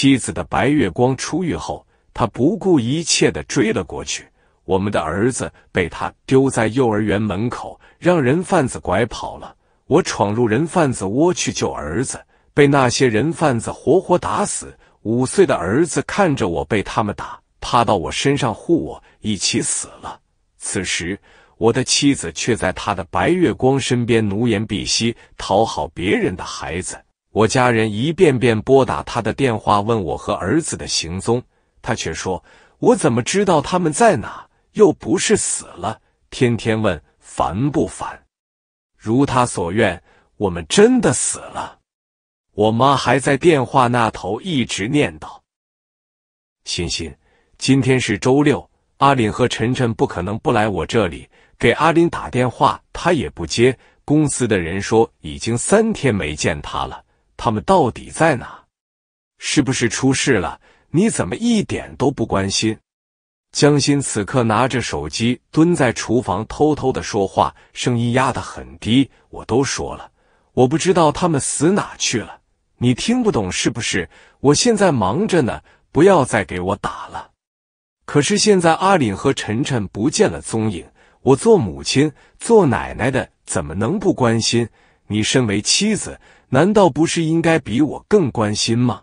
妻子的白月光出狱后，他不顾一切的追了过去。我们的儿子被他丢在幼儿园门口，让人贩子拐跑了。我闯入人贩子窝去救儿子，被那些人贩子活活打死。五岁的儿子看着我被他们打，趴到我身上护我，一起死了。此时，我的妻子却在他的白月光身边奴颜婢膝，讨好别人的孩子。我家人一遍遍拨打他的电话，问我和儿子的行踪，他却说：“我怎么知道他们在哪？又不是死了，天天问，烦不烦？”如他所愿，我们真的死了。我妈还在电话那头一直念叨：“欣欣，今天是周六，阿林和晨晨不可能不来我这里。给阿林打电话，他也不接。公司的人说，已经三天没见他了。”他们到底在哪？是不是出事了？你怎么一点都不关心？江心此刻拿着手机蹲在厨房，偷偷的说话，声音压得很低。我都说了，我不知道他们死哪去了。你听不懂是不是？我现在忙着呢，不要再给我打了。可是现在阿岭和晨晨不见了踪影，我做母亲、做奶奶的怎么能不关心？你身为妻子。难道不是应该比我更关心吗？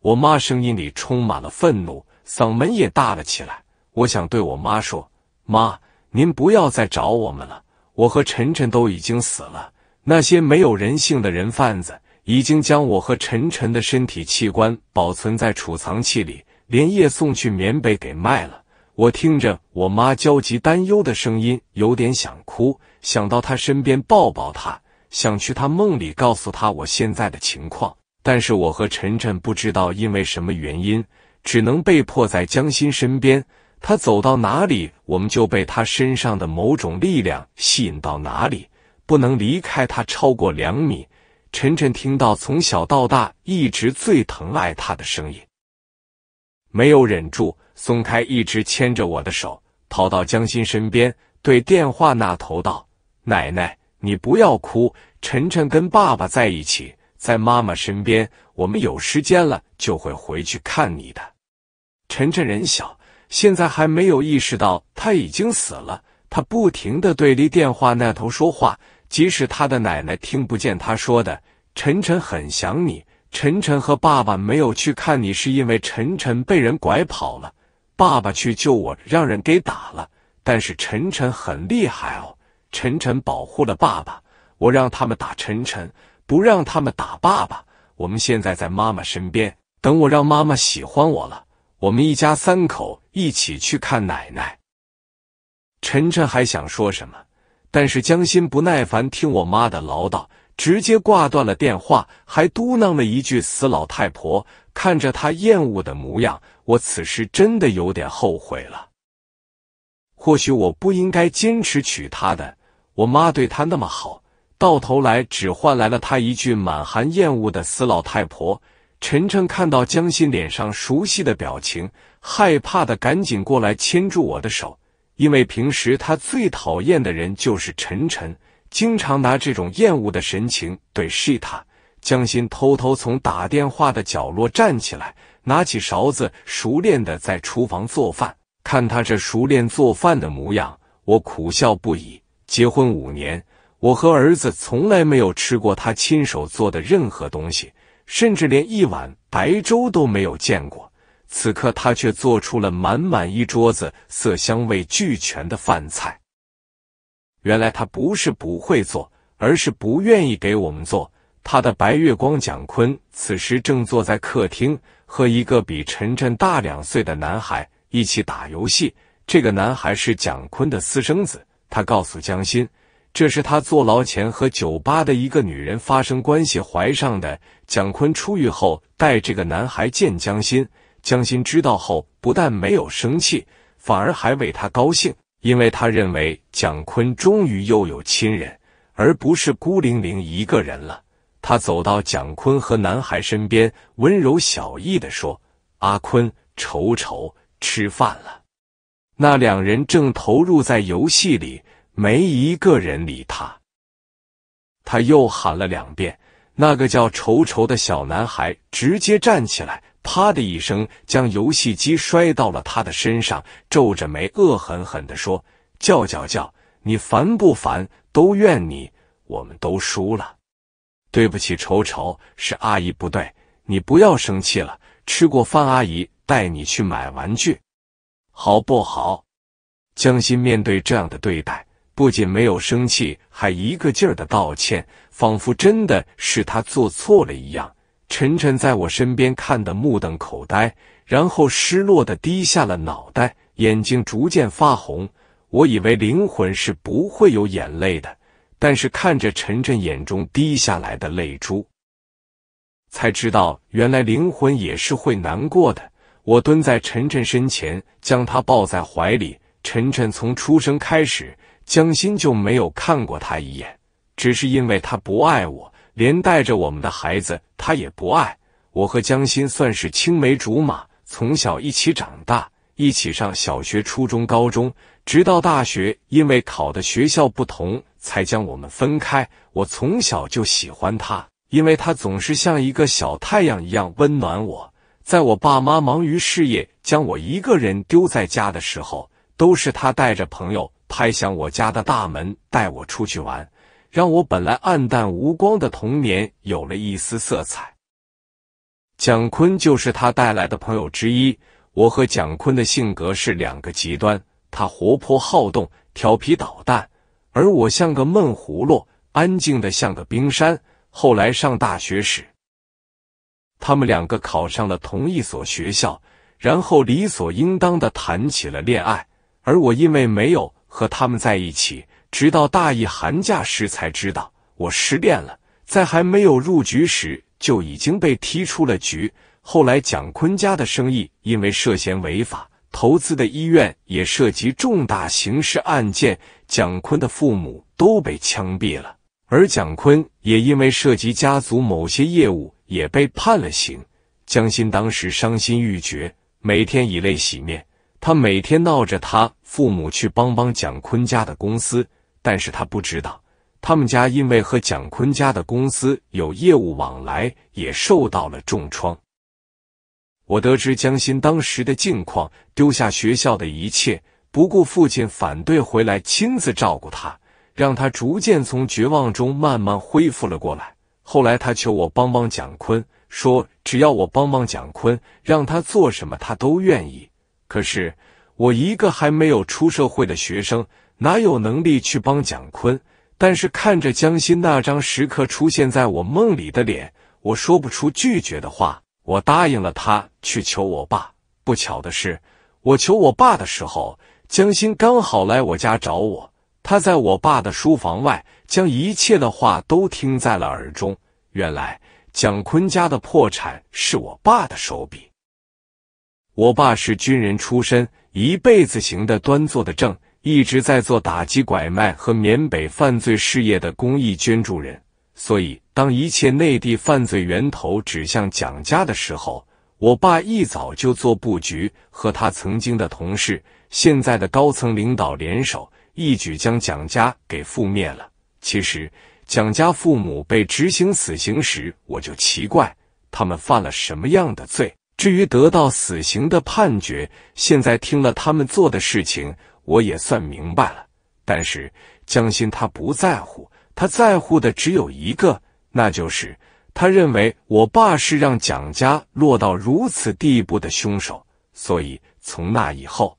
我妈声音里充满了愤怒，嗓门也大了起来。我想对我妈说：“妈，您不要再找我们了。我和晨晨都已经死了。那些没有人性的人贩子已经将我和晨晨的身体器官保存在储藏器里，连夜送去缅北给卖了。”我听着我妈焦急担忧的声音，有点想哭，想到她身边抱抱她。想去他梦里告诉他我现在的情况，但是我和晨晨不知道因为什么原因，只能被迫在江心身边。他走到哪里，我们就被他身上的某种力量吸引到哪里，不能离开他超过两米。晨晨听到从小到大一直最疼爱他的声音，没有忍住，松开一直牵着我的手，跑到江心身边，对电话那头道：“奶奶。”你不要哭，晨晨跟爸爸在一起，在妈妈身边。我们有时间了就会回去看你的。晨晨人小，现在还没有意识到他已经死了。他不停的对离电话那头说话，即使他的奶奶听不见他说的。晨晨很想你，晨晨和爸爸没有去看你，是因为晨晨被人拐跑了。爸爸去救我，让人给打了，但是晨晨很厉害哦。晨晨保护了爸爸，我让他们打晨晨，不让他们打爸爸。我们现在在妈妈身边，等我让妈妈喜欢我了，我们一家三口一起去看奶奶。晨晨还想说什么，但是江心不耐烦听我妈的唠叨，直接挂断了电话，还嘟囔了一句“死老太婆”。看着她厌恶的模样，我此时真的有点后悔了。或许我不应该坚持娶她的。我妈对她那么好，到头来只换来了她一句满含厌恶的“死老太婆”。晨晨看到江心脸上熟悉的表情，害怕的赶紧过来牵住我的手，因为平时他最讨厌的人就是晨晨，经常拿这种厌恶的神情对视他。江心偷偷从打电话的角落站起来，拿起勺子，熟练的在厨房做饭。看他这熟练做饭的模样，我苦笑不已。结婚五年，我和儿子从来没有吃过他亲手做的任何东西，甚至连一碗白粥都没有见过。此刻，他却做出了满满一桌子色香味俱全的饭菜。原来他不是不会做，而是不愿意给我们做。他的白月光蒋坤此时正坐在客厅，和一个比晨晨大两岁的男孩一起打游戏。这个男孩是蒋坤的私生子。他告诉江心，这是他坐牢前和酒吧的一个女人发生关系怀上的。蒋坤出狱后带这个男孩见江心，江心知道后不但没有生气，反而还为他高兴，因为他认为蒋坤终于又有亲人，而不是孤零零一个人了。他走到蒋坤和男孩身边，温柔小意地说：“阿坤，瞅瞅，吃饭了。”那两人正投入在游戏里，没一个人理他。他又喊了两遍，那个叫愁愁的小男孩直接站起来，啪的一声将游戏机摔到了他的身上，皱着眉恶狠狠地说：“叫叫叫，你烦不烦？都怨你，我们都输了。对不起，愁愁，是阿姨不对，你不要生气了。吃过饭，阿姨带你去买玩具。”好不好？江心面对这样的对待，不仅没有生气，还一个劲儿的道歉，仿佛真的是他做错了一样。晨晨在我身边看得目瞪口呆，然后失落的低下了脑袋，眼睛逐渐发红。我以为灵魂是不会有眼泪的，但是看着晨晨眼中滴下来的泪珠，才知道原来灵魂也是会难过的。我蹲在晨晨身前，将他抱在怀里。晨晨从出生开始，江心就没有看过他一眼，只是因为他不爱我，连带着我们的孩子他也不爱。我和江心算是青梅竹马，从小一起长大，一起上小学、初中、高中，直到大学，因为考的学校不同，才将我们分开。我从小就喜欢他，因为他总是像一个小太阳一样温暖我。在我爸妈忙于事业，将我一个人丢在家的时候，都是他带着朋友拍响我家的大门，带我出去玩，让我本来暗淡无光的童年有了一丝色彩。蒋坤就是他带来的朋友之一。我和蒋坤的性格是两个极端，他活泼好动，调皮捣蛋，而我像个闷葫芦，安静的像个冰山。后来上大学时。他们两个考上了同一所学校，然后理所应当的谈起了恋爱。而我因为没有和他们在一起，直到大一寒假时才知道我失恋了。在还没有入局时，就已经被踢出了局。后来蒋坤家的生意因为涉嫌违法，投资的医院也涉及重大刑事案件，蒋坤的父母都被枪毙了，而蒋坤也因为涉及家族某些业务。也被判了刑，江心当时伤心欲绝，每天以泪洗面。他每天闹着他父母去帮帮蒋坤家的公司，但是他不知道他们家因为和蒋坤家的公司有业务往来，也受到了重创。我得知江心当时的境况，丢下学校的一切，不顾父亲反对回来亲自照顾他，让他逐渐从绝望中慢慢恢复了过来。后来他求我帮帮蒋坤，说只要我帮帮蒋坤，让他做什么他都愿意。可是我一个还没有出社会的学生，哪有能力去帮蒋坤？但是看着江心那张时刻出现在我梦里的脸，我说不出拒绝的话，我答应了他去求我爸。不巧的是，我求我爸的时候，江心刚好来我家找我，他在我爸的书房外。将一切的话都听在了耳中。原来蒋坤家的破产是我爸的手笔。我爸是军人出身，一辈子行的端坐的正，一直在做打击拐卖和缅北犯罪事业的公益捐助人。所以，当一切内地犯罪源头指向蒋家的时候，我爸一早就做布局，和他曾经的同事、现在的高层领导联手，一举将蒋家给覆灭了。其实，蒋家父母被执行死刑时，我就奇怪他们犯了什么样的罪。至于得到死刑的判决，现在听了他们做的事情，我也算明白了。但是江心他不在乎，他在乎的只有一个，那就是他认为我爸是让蒋家落到如此地步的凶手。所以从那以后，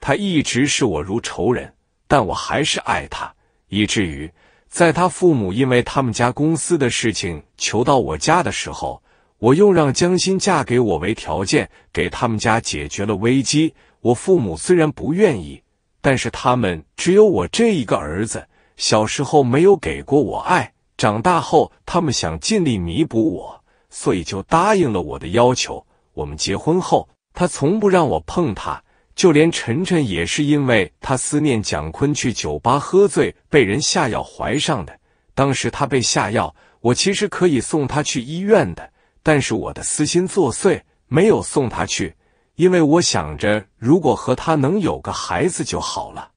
他一直视我如仇人，但我还是爱他。以至于，在他父母因为他们家公司的事情求到我家的时候，我又让江心嫁给我为条件，给他们家解决了危机。我父母虽然不愿意，但是他们只有我这一个儿子，小时候没有给过我爱，长大后他们想尽力弥补我，所以就答应了我的要求。我们结婚后，他从不让我碰他。就连晨晨也是因为他思念蒋坤，去酒吧喝醉，被人下药怀上的。当时他被下药，我其实可以送他去医院的，但是我的私心作祟，没有送他去。因为我想着，如果和他能有个孩子就好了，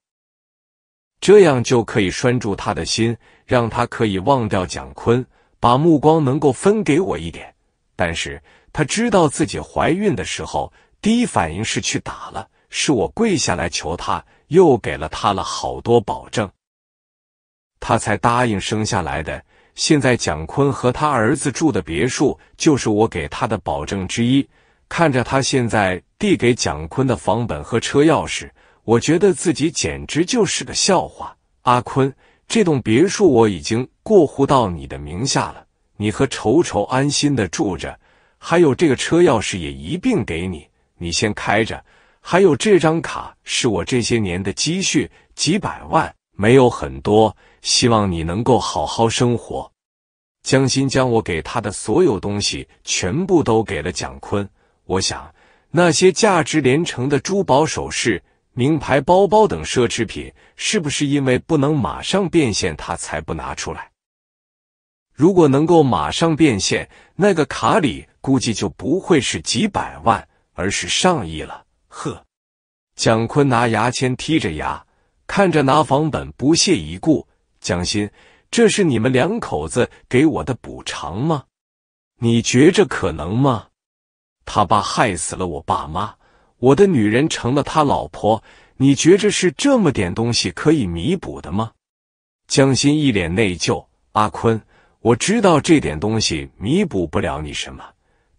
这样就可以拴住他的心，让他可以忘掉蒋坤，把目光能够分给我一点。但是他知道自己怀孕的时候，第一反应是去打了。是我跪下来求他，又给了他了好多保证，他才答应生下来的。现在蒋坤和他儿子住的别墅，就是我给他的保证之一。看着他现在递给蒋坤的房本和车钥匙，我觉得自己简直就是个笑话。阿坤，这栋别墅我已经过户到你的名下了，你和愁愁安心的住着。还有这个车钥匙也一并给你，你先开着。还有这张卡是我这些年的积蓄，几百万，没有很多。希望你能够好好生活。江心将我给他的所有东西全部都给了蒋坤。我想，那些价值连城的珠宝首饰、名牌包包等奢侈品，是不是因为不能马上变现，他才不拿出来？如果能够马上变现，那个卡里估计就不会是几百万，而是上亿了。呵，蒋坤拿牙签剔着牙，看着拿房本不屑一顾。蒋欣，这是你们两口子给我的补偿吗？你觉着可能吗？他爸害死了我爸妈，我的女人成了他老婆，你觉着是这么点东西可以弥补的吗？江欣一脸内疚。阿坤，我知道这点东西弥补不了你什么，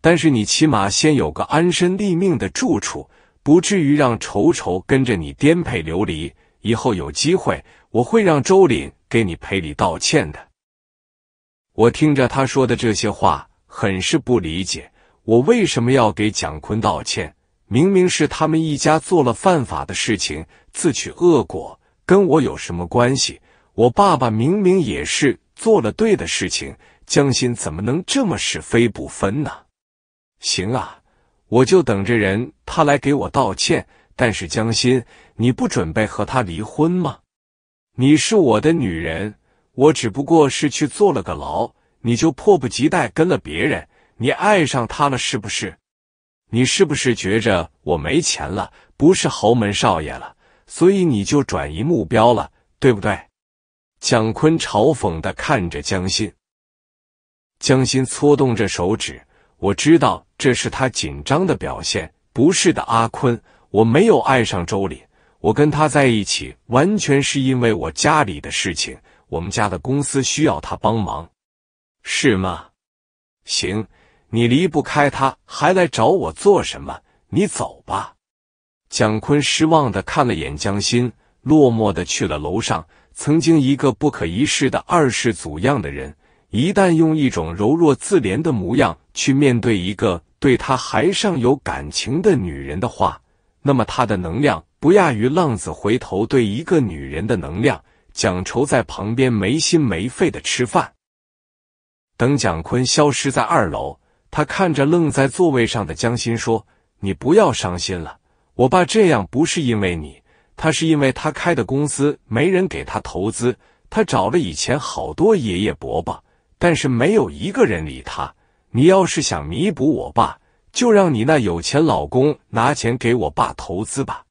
但是你起码先有个安身立命的住处。不至于让愁愁跟着你颠沛流离。以后有机会，我会让周林给你赔礼道歉的。我听着他说的这些话，很是不理解，我为什么要给蒋坤道歉？明明是他们一家做了犯法的事情，自取恶果，跟我有什么关系？我爸爸明明也是做了对的事情，江心怎么能这么是非不分呢？行啊。我就等着人他来给我道歉。但是江心，你不准备和他离婚吗？你是我的女人，我只不过是去坐了个牢，你就迫不及待跟了别人？你爱上他了是不是？你是不是觉着我没钱了，不是豪门少爷了，所以你就转移目标了，对不对？蒋坤嘲讽的看着江心，江心搓动着手指。我知道这是他紧张的表现，不是的，阿坤，我没有爱上周林，我跟他在一起完全是因为我家里的事情，我们家的公司需要他帮忙，是吗？行，你离不开他，还来找我做什么？你走吧。蒋坤失望的看了眼江心，落寞的去了楼上。曾经一个不可一世的二世祖样的人。一旦用一种柔弱自怜的模样去面对一个对他还尚有感情的女人的话，那么他的能量不亚于浪子回头对一个女人的能量。蒋愁在旁边没心没肺的吃饭。等蒋坤消失在二楼，他看着愣在座位上的江心说：“你不要伤心了，我爸这样不是因为你，他是因为他开的公司没人给他投资，他找了以前好多爷爷伯伯。”但是没有一个人理他。你要是想弥补我爸，就让你那有钱老公拿钱给我爸投资吧。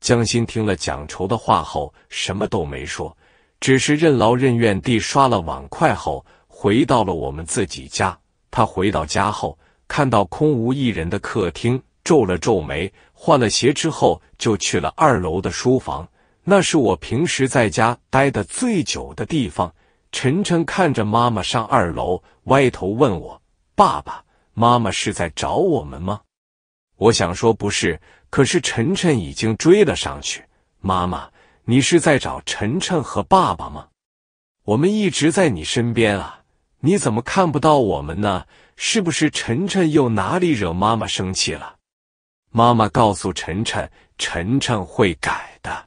江欣听了蒋愁的话后，什么都没说，只是任劳任怨地刷了碗筷后，回到了我们自己家。他回到家后，看到空无一人的客厅，皱了皱眉，换了鞋之后，就去了二楼的书房。那是我平时在家待的最久的地方。晨晨看着妈妈上二楼，歪头问我：“爸爸妈妈是在找我们吗？”我想说不是，可是晨晨已经追了上去。妈妈，你是在找晨晨和爸爸吗？我们一直在你身边啊，你怎么看不到我们呢？是不是晨晨又哪里惹妈妈生气了？妈妈告诉晨晨，晨晨会改的。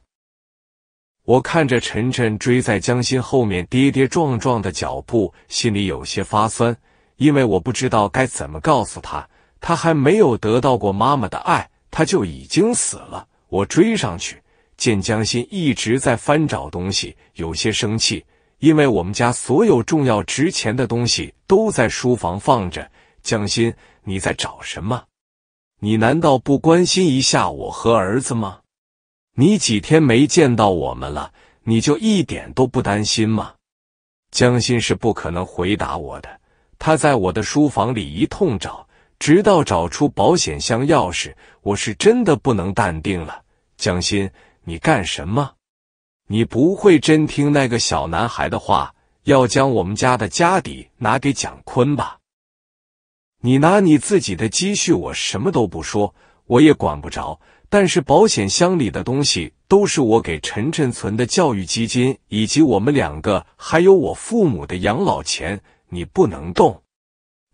我看着晨晨追在江心后面跌跌撞撞的脚步，心里有些发酸，因为我不知道该怎么告诉他，他还没有得到过妈妈的爱，他就已经死了。我追上去，见江心一直在翻找东西，有些生气，因为我们家所有重要值钱的东西都在书房放着。江心，你在找什么？你难道不关心一下我和儿子吗？你几天没见到我们了，你就一点都不担心吗？江心是不可能回答我的。他在我的书房里一通找，直到找出保险箱钥匙，我是真的不能淡定了。江心，你干什么？你不会真听那个小男孩的话，要将我们家的家底拿给蒋坤吧？你拿你自己的积蓄，我什么都不说，我也管不着。但是保险箱里的东西都是我给晨晨存的教育基金，以及我们两个还有我父母的养老钱，你不能动。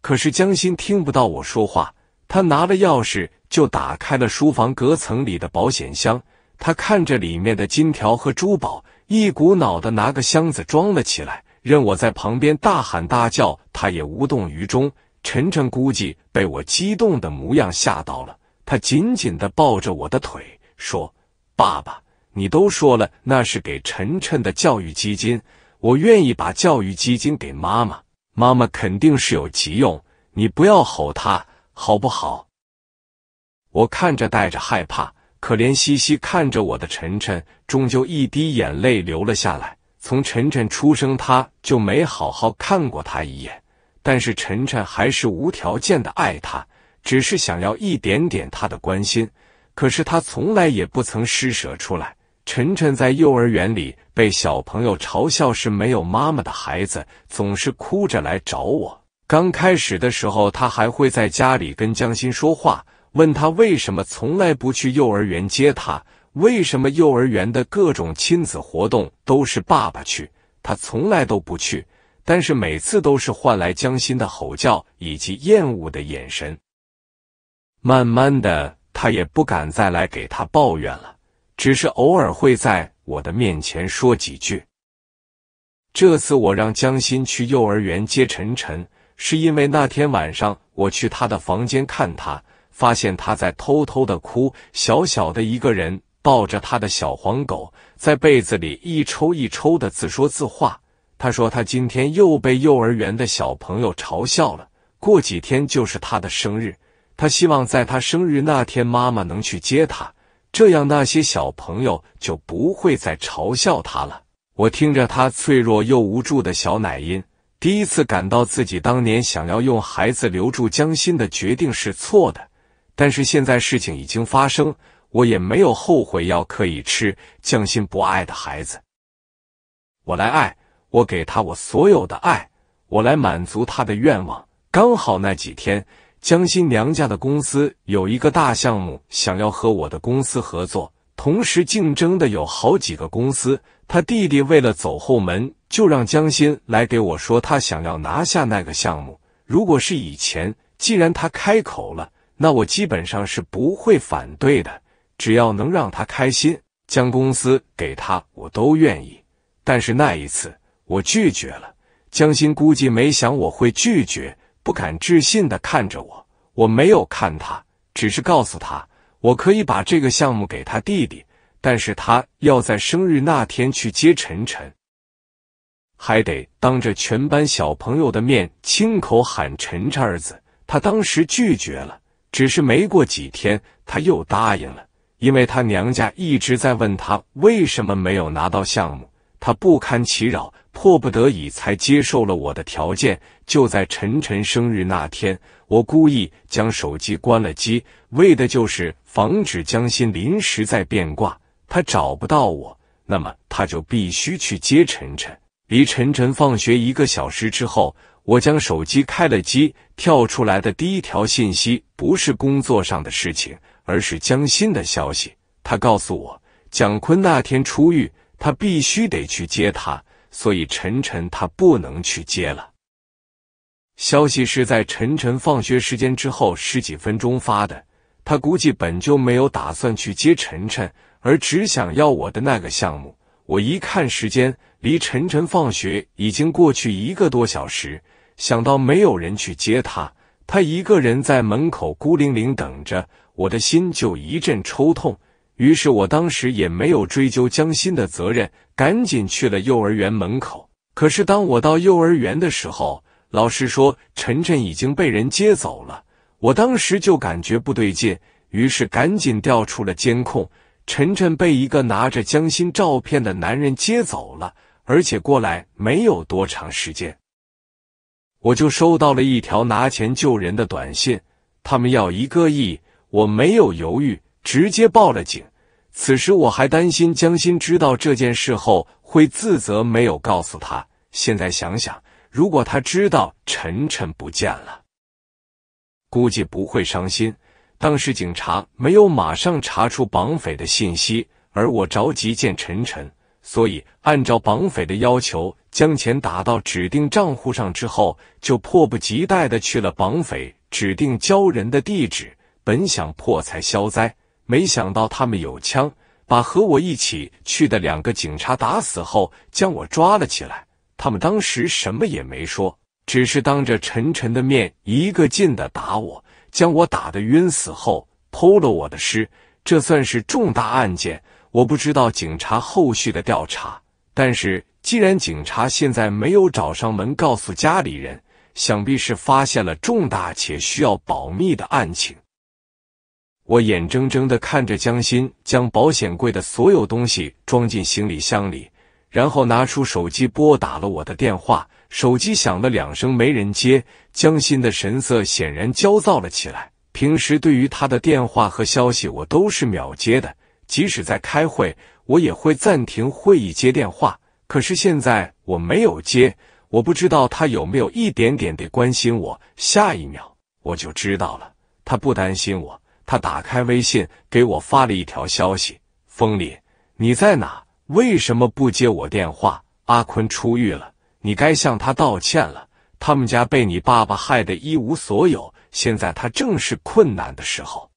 可是江心听不到我说话，他拿了钥匙就打开了书房隔层里的保险箱，他看着里面的金条和珠宝，一股脑的拿个箱子装了起来，任我在旁边大喊大叫，他也无动于衷。晨晨估计被我激动的模样吓到了。他紧紧的抱着我的腿，说：“爸爸，你都说了那是给晨晨的教育基金，我愿意把教育基金给妈妈，妈妈肯定是有急用，你不要吼她，好不好？”我看着带着害怕、可怜兮兮看着我的晨晨，终究一滴眼泪流了下来。从晨晨出生，他就没好好看过他一眼，但是晨晨还是无条件的爱他。只是想要一点点他的关心，可是他从来也不曾施舍出来。晨晨在幼儿园里被小朋友嘲笑是没有妈妈的孩子，总是哭着来找我。刚开始的时候，他还会在家里跟江心说话，问他为什么从来不去幼儿园接他，为什么幼儿园的各种亲子活动都是爸爸去，他从来都不去。但是每次都是换来江心的吼叫以及厌恶的眼神。慢慢的，他也不敢再来给他抱怨了，只是偶尔会在我的面前说几句。这次我让江心去幼儿园接晨晨，是因为那天晚上我去他的房间看他，发现他在偷偷的哭，小小的一个人抱着他的小黄狗，在被子里一抽一抽的自说自话。他说他今天又被幼儿园的小朋友嘲笑了，过几天就是他的生日。他希望在他生日那天，妈妈能去接他，这样那些小朋友就不会再嘲笑他了。我听着他脆弱又无助的小奶音，第一次感到自己当年想要用孩子留住江心的决定是错的。但是现在事情已经发生，我也没有后悔要刻意吃江心不爱的孩子。我来爱，我给他我所有的爱，我来满足他的愿望。刚好那几天。江心娘家的公司有一个大项目，想要和我的公司合作，同时竞争的有好几个公司。他弟弟为了走后门，就让江心来给我说他想要拿下那个项目。如果是以前，既然他开口了，那我基本上是不会反对的，只要能让他开心，将公司给他我都愿意。但是那一次我拒绝了，江心估计没想我会拒绝。不敢置信的看着我，我没有看他，只是告诉他，我可以把这个项目给他弟弟，但是他要在生日那天去接晨晨，还得当着全班小朋友的面亲口喊晨晨儿子。他当时拒绝了，只是没过几天他又答应了，因为他娘家一直在问他为什么没有拿到项目，他不堪其扰，迫不得已才接受了我的条件。就在晨晨生日那天，我故意将手机关了机，为的就是防止江心临时再变卦。他找不到我，那么他就必须去接晨晨。离晨晨放学一个小时之后，我将手机开了机，跳出来的第一条信息不是工作上的事情，而是江心的消息。他告诉我，蒋坤那天出狱，他必须得去接他，所以晨晨他不能去接了。消息是在晨晨放学时间之后十几分钟发的。他估计本就没有打算去接晨晨，而只想要我的那个项目。我一看时间，离晨晨放学已经过去一个多小时，想到没有人去接他，他一个人在门口孤零零等着，我的心就一阵抽痛。于是我当时也没有追究江心的责任，赶紧去了幼儿园门口。可是当我到幼儿园的时候，老师说晨晨已经被人接走了，我当时就感觉不对劲，于是赶紧调出了监控。晨晨被一个拿着江心照片的男人接走了，而且过来没有多长时间，我就收到了一条拿钱救人的短信，他们要一个亿。我没有犹豫，直接报了警。此时我还担心江心知道这件事后会自责，没有告诉他。现在想想。如果他知道晨晨不见了，估计不会伤心。当时警察没有马上查出绑匪的信息，而我着急见晨晨，所以按照绑匪的要求将钱打到指定账户上之后，就迫不及待的去了绑匪指定交人的地址。本想破财消灾，没想到他们有枪，把和我一起去的两个警察打死后，将我抓了起来。他们当时什么也没说，只是当着晨晨的面一个劲的打我，将我打得晕死后，偷了我的尸。这算是重大案件，我不知道警察后续的调查。但是既然警察现在没有找上门告诉家里人，想必是发现了重大且需要保密的案情。我眼睁睁的看着江心将保险柜的所有东西装进行李箱里。然后拿出手机拨打了我的电话，手机响了两声没人接。江心的神色显然焦躁了起来。平时对于他的电话和消息我都是秒接的，即使在开会我也会暂停会议接电话。可是现在我没有接，我不知道他有没有一点点的关心我。下一秒我就知道了，他不担心我。他打开微信给我发了一条消息：“风里，你在哪？”为什么不接我电话？阿坤出狱了，你该向他道歉了。他们家被你爸爸害得一无所有，现在他正是困难的时候，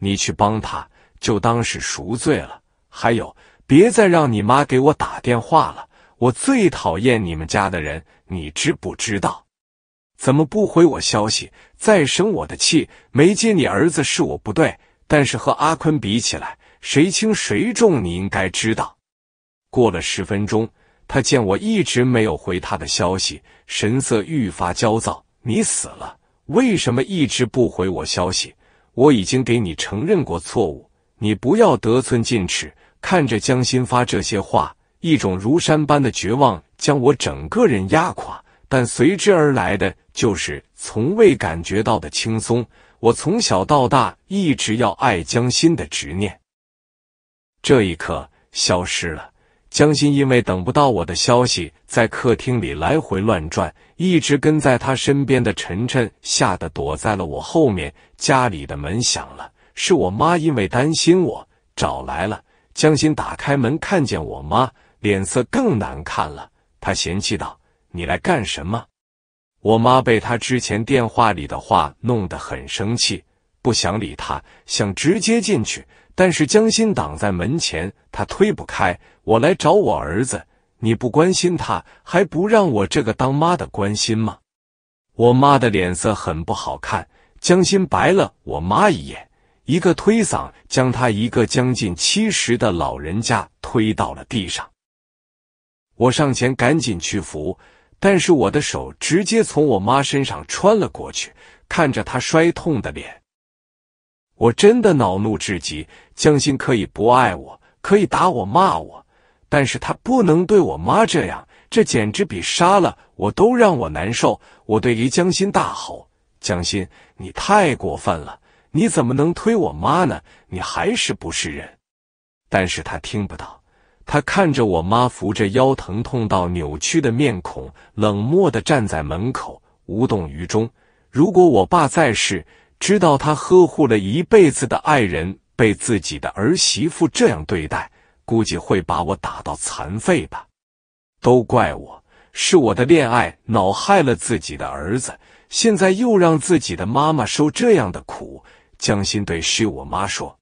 你去帮他，就当是赎罪了。还有，别再让你妈给我打电话了，我最讨厌你们家的人，你知不知道？怎么不回我消息？再生我的气？没接你儿子是我不对，但是和阿坤比起来。谁轻谁重，你应该知道。过了十分钟，他见我一直没有回他的消息，神色愈发焦躁。你死了，为什么一直不回我消息？我已经给你承认过错误，你不要得寸进尺。看着江心发这些话，一种如山般的绝望将我整个人压垮，但随之而来的就是从未感觉到的轻松。我从小到大一直要爱江心的执念。这一刻消失了。江心因为等不到我的消息，在客厅里来回乱转。一直跟在他身边的晨晨吓得躲在了我后面。家里的门响了，是我妈因为担心我找来了。江心打开门，看见我妈，脸色更难看了。他嫌弃道：“你来干什么？”我妈被他之前电话里的话弄得很生气，不想理他，想直接进去。但是江心挡在门前，他推不开。我来找我儿子，你不关心他，还不让我这个当妈的关心吗？我妈的脸色很不好看，江心白了我妈一眼，一个推搡将他一个将近七十的老人家推到了地上。我上前赶紧去扶，但是我的手直接从我妈身上穿了过去，看着她摔痛的脸。我真的恼怒至极，江心可以不爱我，可以打我、骂我，但是他不能对我妈这样，这简直比杀了我都让我难受。我对于江心大吼：“江心，你太过分了！你怎么能推我妈呢？你还是不是人？”但是他听不到。他看着我妈扶着腰、疼痛到扭曲的面孔，冷漠的站在门口，无动于衷。如果我爸在世，知道他呵护了一辈子的爱人被自己的儿媳妇这样对待，估计会把我打到残废吧？都怪我，是我的恋爱脑害了自己的儿子，现在又让自己的妈妈受这样的苦。江心对是我妈说：“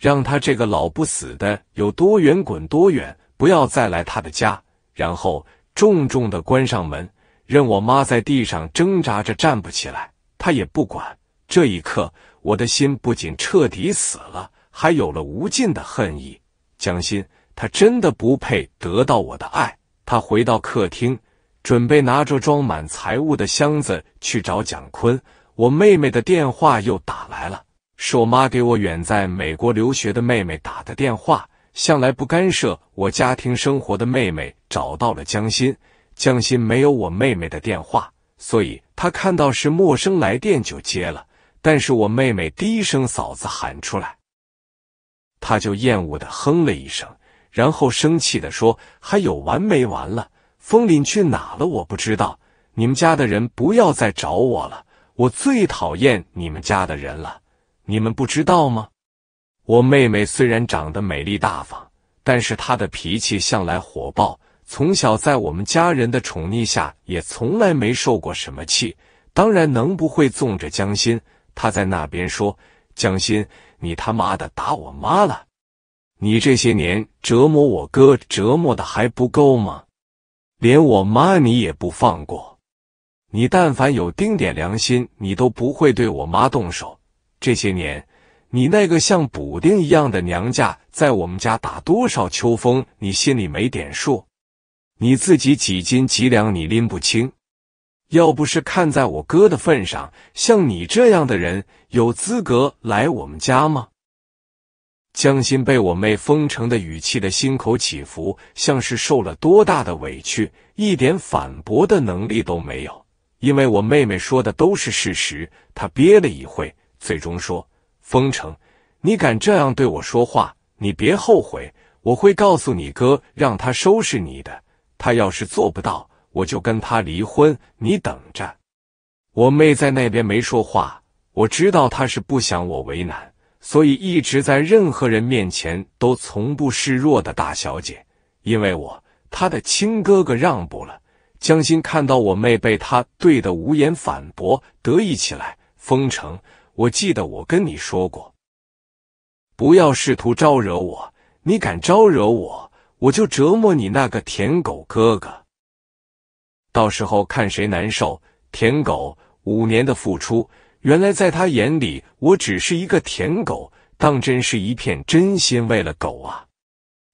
让他这个老不死的有多远滚多远，不要再来他的家。”然后重重的关上门，任我妈在地上挣扎着站不起来。他也不管。这一刻，我的心不仅彻底死了，还有了无尽的恨意。江心，他真的不配得到我的爱。他回到客厅，准备拿着装满财物的箱子去找蒋坤。我妹妹的电话又打来了，是我妈给我远在美国留学的妹妹打的电话。向来不干涉我家庭生活的妹妹找到了江心，江心没有我妹妹的电话。所以他看到是陌生来电就接了，但是我妹妹第一声嫂子喊出来，他就厌恶的哼了一声，然后生气的说：“还有完没完了？风林去哪了？我不知道。你们家的人不要再找我了，我最讨厌你们家的人了。你们不知道吗？我妹妹虽然长得美丽大方，但是她的脾气向来火爆。”从小在我们家人的宠溺下，也从来没受过什么气。当然，能不会纵着江心。他在那边说：“江心，你他妈的打我妈了！你这些年折磨我哥，折磨的还不够吗？连我妈你也不放过！你但凡有丁点良心，你都不会对我妈动手。这些年，你那个像补丁一样的娘家，在我们家打多少秋风，你心里没点数？”你自己几斤几两，你拎不清。要不是看在我哥的份上，像你这样的人有资格来我们家吗？江心被我妹封城的语气的心口起伏，像是受了多大的委屈，一点反驳的能力都没有。因为我妹妹说的都是事实，她憋了一会，最终说：“封城，你敢这样对我说话，你别后悔，我会告诉你哥，让他收拾你的。”他要是做不到，我就跟他离婚。你等着，我妹在那边没说话，我知道她是不想我为难，所以一直在任何人面前都从不示弱的大小姐。因为我，她的亲哥哥让步了。江心看到我妹被他对得无言反驳，得意起来。封城，我记得我跟你说过，不要试图招惹我。你敢招惹我？我就折磨你那个舔狗哥哥，到时候看谁难受。舔狗五年的付出，原来在他眼里，我只是一个舔狗，当真是一片真心喂了狗啊！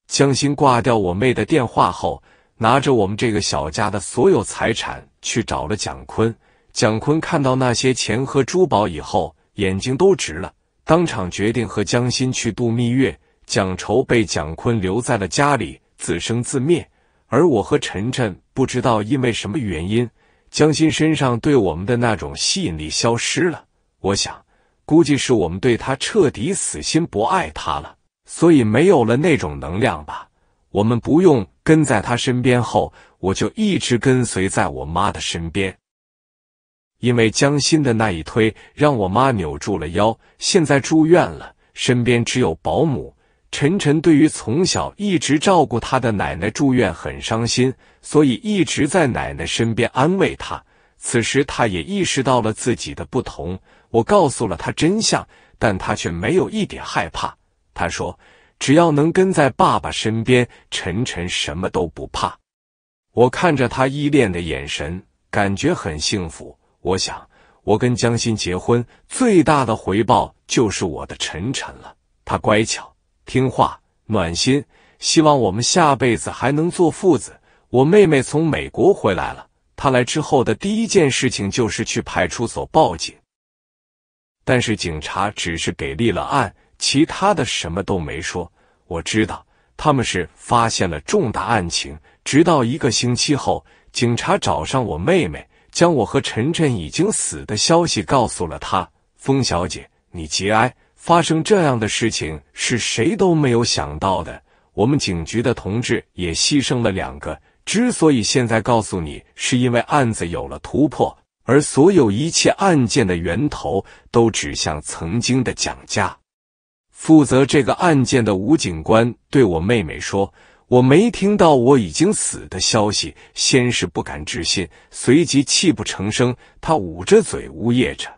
江心挂掉我妹的电话后，拿着我们这个小家的所有财产去找了蒋坤。蒋坤看到那些钱和珠宝以后，眼睛都直了，当场决定和江心去度蜜月。蒋愁被蒋坤留在了家里，自生自灭。而我和晨晨不知道因为什么原因，江心身上对我们的那种吸引力消失了。我想，估计是我们对他彻底死心，不爱他了，所以没有了那种能量吧。我们不用跟在他身边后，我就一直跟随在我妈的身边。因为江心的那一推，让我妈扭住了腰，现在住院了，身边只有保姆。晨晨对于从小一直照顾他的奶奶住院很伤心，所以一直在奶奶身边安慰他。此时，他也意识到了自己的不同。我告诉了他真相，但他却没有一点害怕。他说：“只要能跟在爸爸身边，晨晨什么都不怕。”我看着他依恋的眼神，感觉很幸福。我想，我跟江心结婚最大的回报就是我的晨晨了。他乖巧。听话，暖心。希望我们下辈子还能做父子。我妹妹从美国回来了，她来之后的第一件事情就是去派出所报警，但是警察只是给立了案，其他的什么都没说。我知道他们是发现了重大案情。直到一个星期后，警察找上我妹妹，将我和晨晨已经死的消息告诉了她。风小姐，你节哀。发生这样的事情是谁都没有想到的。我们警局的同志也牺牲了两个。之所以现在告诉你，是因为案子有了突破，而所有一切案件的源头都指向曾经的蒋家。负责这个案件的吴警官对我妹妹说：“我没听到我已经死的消息，先是不敢置信，随即泣不成声，他捂着嘴呜咽着。”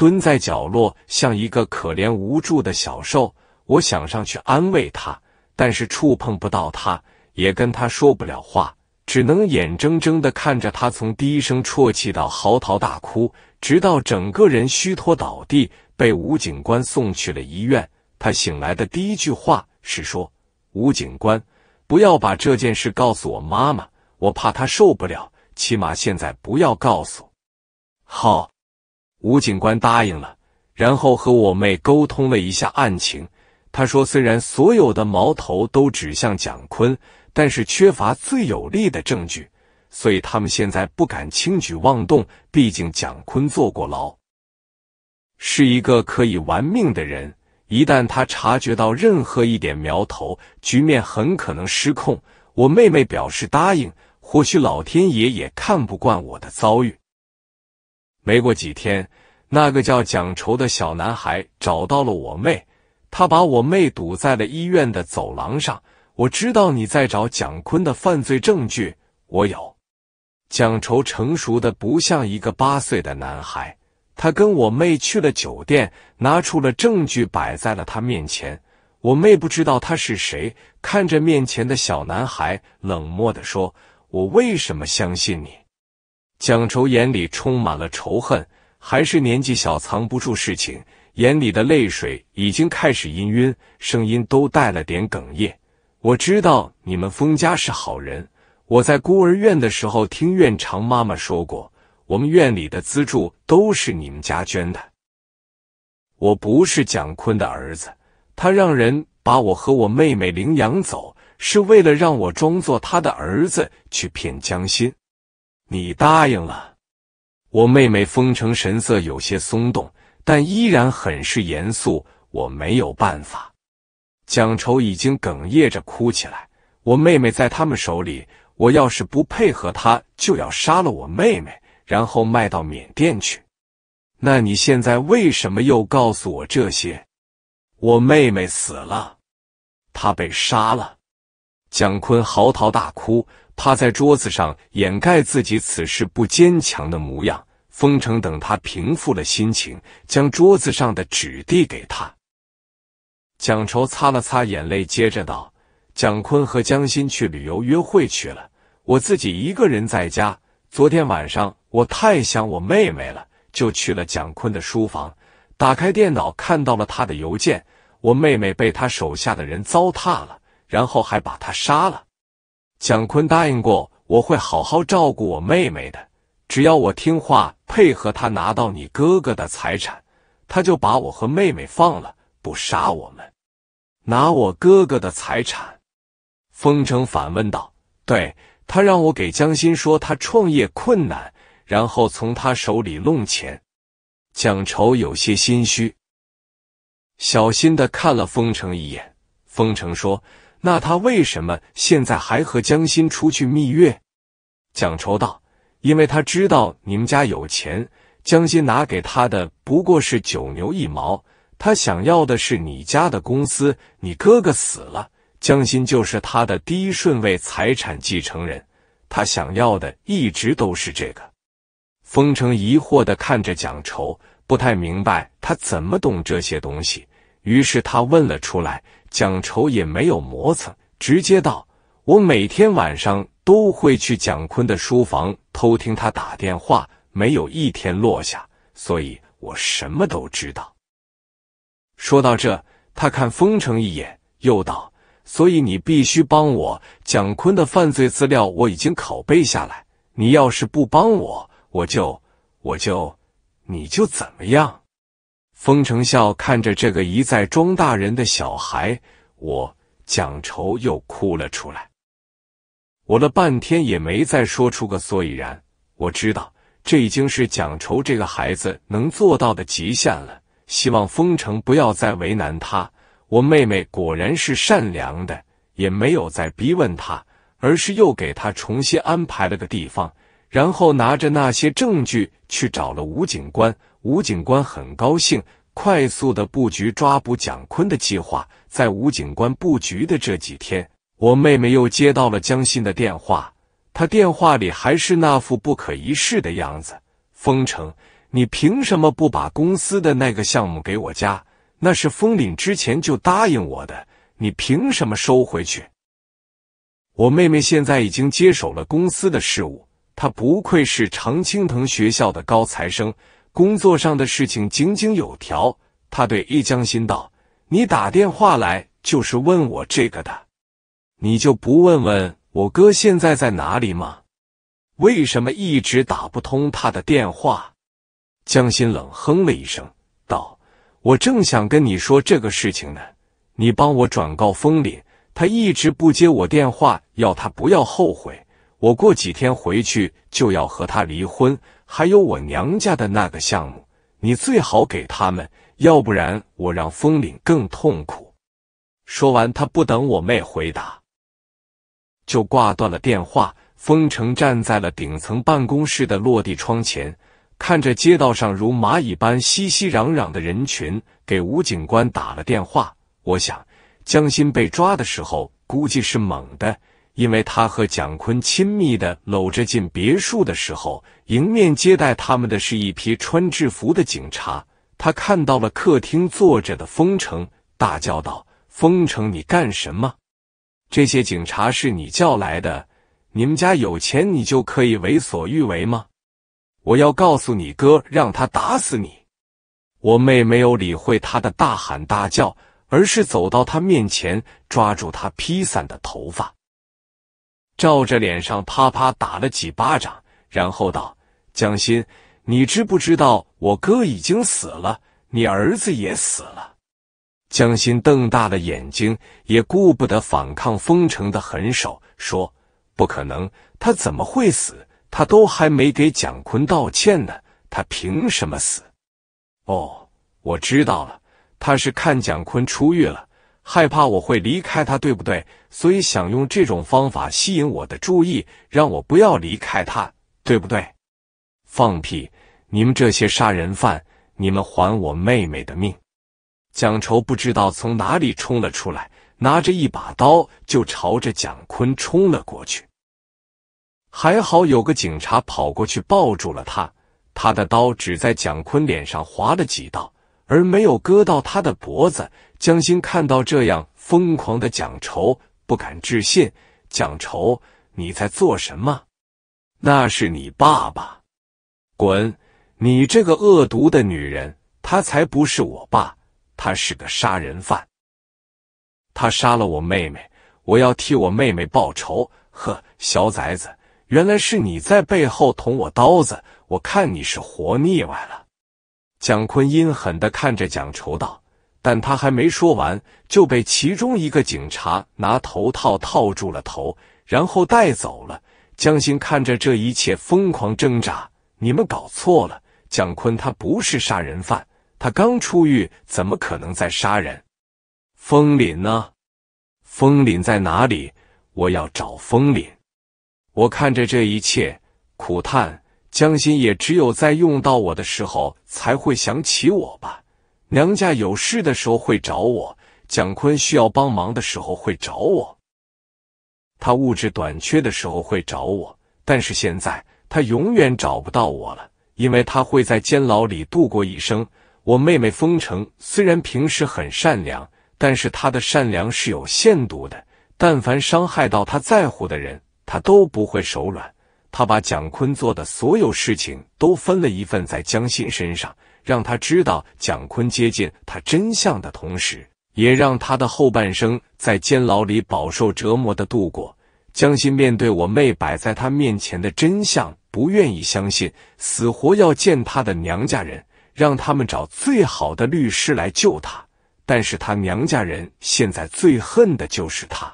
蹲在角落，像一个可怜无助的小兽。我想上去安慰他，但是触碰不到他，也跟他说不了话，只能眼睁睁地看着他从低声啜泣到嚎啕大哭，直到整个人虚脱倒地，被吴警官送去了医院。他醒来的第一句话是说：“吴警官，不要把这件事告诉我妈妈，我怕她受不了。起码现在不要告诉。”好。吴警官答应了，然后和我妹沟通了一下案情。他说，虽然所有的矛头都指向蒋坤，但是缺乏最有力的证据，所以他们现在不敢轻举妄动。毕竟蒋坤坐过牢，是一个可以玩命的人。一旦他察觉到任何一点苗头，局面很可能失控。我妹妹表示答应。或许老天爷也看不惯我的遭遇。没过几天，那个叫蒋愁的小男孩找到了我妹，他把我妹堵在了医院的走廊上。我知道你在找蒋坤的犯罪证据，我有。蒋愁成熟的不像一个八岁的男孩，他跟我妹去了酒店，拿出了证据摆在了他面前。我妹不知道他是谁，看着面前的小男孩，冷漠的说：“我为什么相信你？”蒋愁眼里充满了仇恨，还是年纪小藏不住事情，眼里的泪水已经开始氤氲，声音都带了点哽咽。我知道你们封家是好人，我在孤儿院的时候听院长妈妈说过，我们院里的资助都是你们家捐的。我不是蒋坤的儿子，他让人把我和我妹妹领养走，是为了让我装作他的儿子去骗江心。你答应了，我妹妹封城神色有些松动，但依然很是严肃。我没有办法，蒋愁已经哽咽着哭起来。我妹妹在他们手里，我要是不配合，他就要杀了我妹妹，然后卖到缅甸去。那你现在为什么又告诉我这些？我妹妹死了，她被杀了。蒋坤嚎啕大哭。趴在桌子上掩盖自己此时不坚强的模样。封城等他平复了心情，将桌子上的纸递给他。蒋愁擦了擦眼泪，接着道：“蒋坤和江心去旅游约会去了，我自己一个人在家。昨天晚上我太想我妹妹了，就去了蒋坤的书房，打开电脑看到了他的邮件。我妹妹被他手下的人糟蹋了，然后还把他杀了。”蒋坤答应过我会好好照顾我妹妹的，只要我听话配合他拿到你哥哥的财产，他就把我和妹妹放了，不杀我们。拿我哥哥的财产？封城反问道。对他让我给江心说他创业困难，然后从他手里弄钱。蒋愁有些心虚，小心的看了封城一眼。封城说。那他为什么现在还和江心出去蜜月？蒋愁道：“因为他知道你们家有钱，江心拿给他的不过是九牛一毛。他想要的是你家的公司。你哥哥死了，江心就是他的第一顺位财产继承人。他想要的一直都是这个。”封城疑惑地看着蒋愁，不太明白他怎么懂这些东西，于是他问了出来。蒋愁也没有磨蹭，直接道：“我每天晚上都会去蒋坤的书房偷听他打电话，没有一天落下，所以我什么都知道。”说到这，他看封城一眼，又道：“所以你必须帮我。蒋坤的犯罪资料我已经拷贝下来，你要是不帮我，我就我就你就怎么样？”封成笑看着这个一再装大人的小孩，我蒋愁又哭了出来。我了半天也没再说出个所以然。我知道这已经是蒋愁这个孩子能做到的极限了。希望封成不要再为难他。我妹妹果然是善良的，也没有再逼问他，而是又给他重新安排了个地方，然后拿着那些证据去找了吴警官。吴警官很高兴，快速的布局抓捕蒋坤的计划。在吴警官布局的这几天，我妹妹又接到了江信的电话，她电话里还是那副不可一世的样子：“封城，你凭什么不把公司的那个项目给我家？那是封顶之前就答应我的，你凭什么收回去？”我妹妹现在已经接手了公司的事务，她不愧是常青藤学校的高材生。工作上的事情井井有条，他对易江心道：“你打电话来就是问我这个的，你就不问问我哥现在在哪里吗？为什么一直打不通他的电话？”江心冷哼了一声，道：“我正想跟你说这个事情呢，你帮我转告风林，他一直不接我电话，要他不要后悔，我过几天回去就要和他离婚。”还有我娘家的那个项目，你最好给他们，要不然我让风岭更痛苦。说完，他不等我妹回答，就挂断了电话。风城站在了顶层办公室的落地窗前，看着街道上如蚂蚁般熙熙攘攘的人群，给吴警官打了电话。我想，江心被抓的时候，估计是猛的。因为他和蒋坤亲密的搂着进别墅的时候，迎面接待他们的是一批穿制服的警察。他看到了客厅坐着的封城，大叫道：“封城，你干什么？这些警察是你叫来的？你们家有钱，你就可以为所欲为吗？我要告诉你哥，让他打死你！”我妹没有理会他的大喊大叫，而是走到他面前，抓住他披散的头发。照着脸上啪啪打了几巴掌，然后道：“江心，你知不知道我哥已经死了，你儿子也死了？”江心瞪大了眼睛，也顾不得反抗封城的狠手，说：“不可能，他怎么会死？他都还没给蒋坤道歉呢，他凭什么死？”哦，我知道了，他是看蒋坤出狱了。害怕我会离开他，对不对？所以想用这种方法吸引我的注意，让我不要离开他，对不对？放屁！你们这些杀人犯，你们还我妹妹的命！蒋愁不知道从哪里冲了出来，拿着一把刀就朝着蒋坤冲了过去。还好有个警察跑过去抱住了他，他的刀只在蒋坤脸上划了几刀，而没有割到他的脖子。江心看到这样疯狂的蒋愁，不敢置信：“蒋愁，你在做什么？那是你爸爸！滚！你这个恶毒的女人！他才不是我爸，他是个杀人犯！他杀了我妹妹，我要替我妹妹报仇！呵，小崽子，原来是你在背后捅我刀子！我看你是活腻歪了！”蒋坤阴狠的看着蒋愁道。但他还没说完，就被其中一个警察拿头套套住了头，然后带走了。江心看着这一切，疯狂挣扎：“你们搞错了，蒋坤他不是杀人犯，他刚出狱，怎么可能在杀人？”风林呢？风林在哪里？我要找风林。我看着这一切，苦叹：江心也只有在用到我的时候，才会想起我吧。娘家有事的时候会找我，蒋坤需要帮忙的时候会找我，他物质短缺的时候会找我，但是现在他永远找不到我了，因为他会在监牢里度过一生。我妹妹封城虽然平时很善良，但是她的善良是有限度的，但凡伤害到他在乎的人，他都不会手软。他把蒋坤做的所有事情都分了一份在江信身上。让他知道蒋坤接近他真相的同时，也让他的后半生在监牢里饱受折磨的度过。江心面对我妹摆在他面前的真相，不愿意相信，死活要见他的娘家人，让他们找最好的律师来救他。但是他娘家人现在最恨的就是他，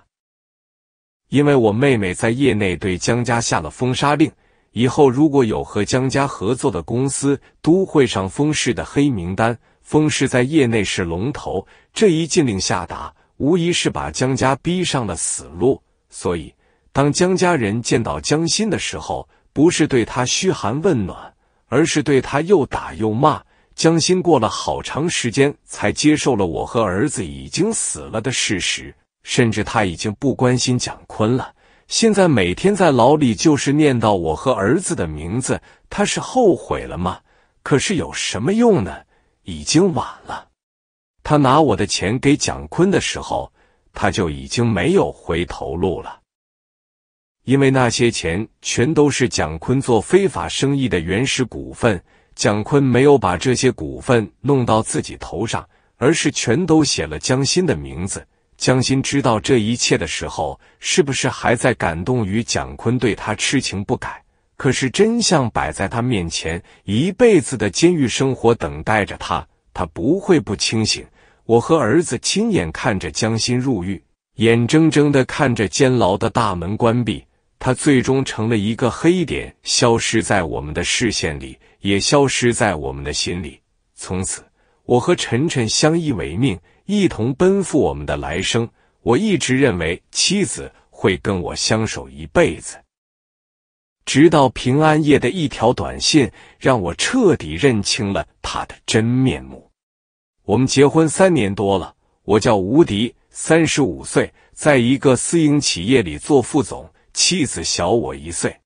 因为我妹妹在业内对江家下了封杀令。以后如果有和江家合作的公司，都会上封氏的黑名单。封氏在业内是龙头，这一禁令下达，无疑是把江家逼上了死路。所以，当江家人见到江心的时候，不是对他嘘寒问暖，而是对他又打又骂。江心过了好长时间才接受了我和儿子已经死了的事实，甚至他已经不关心蒋坤了。现在每天在牢里就是念叨我和儿子的名字，他是后悔了吗？可是有什么用呢？已经晚了。他拿我的钱给蒋坤的时候，他就已经没有回头路了，因为那些钱全都是蒋坤做非法生意的原始股份，蒋坤没有把这些股份弄到自己头上，而是全都写了江心的名字。江心知道这一切的时候，是不是还在感动于蒋坤对他痴情不改？可是真相摆在他面前，一辈子的监狱生活等待着他，他不会不清醒。我和儿子亲眼看着江心入狱，眼睁睁的看着监牢的大门关闭，他最终成了一个黑点，消失在我们的视线里，也消失在我们的心里。从此，我和晨晨相依为命。一同奔赴我们的来生。我一直认为妻子会跟我相守一辈子，直到平安夜的一条短信让我彻底认清了他的真面目。我们结婚三年多了，我叫吴迪，三十五岁，在一个私营企业里做副总；妻子小我一岁，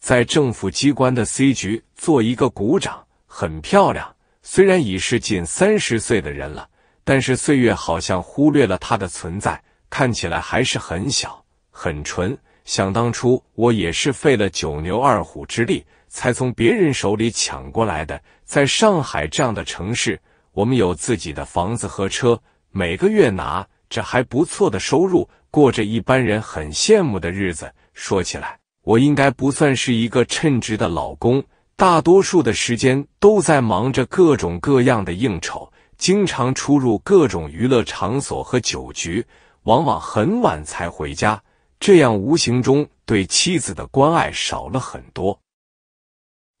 在政府机关的 C 局做一个股长，很漂亮，虽然已是近三十岁的人了。但是岁月好像忽略了他的存在，看起来还是很小很纯。想当初，我也是费了九牛二虎之力，才从别人手里抢过来的。在上海这样的城市，我们有自己的房子和车，每个月拿着还不错的收入，过着一般人很羡慕的日子。说起来，我应该不算是一个称职的老公，大多数的时间都在忙着各种各样的应酬。经常出入各种娱乐场所和酒局，往往很晚才回家，这样无形中对妻子的关爱少了很多。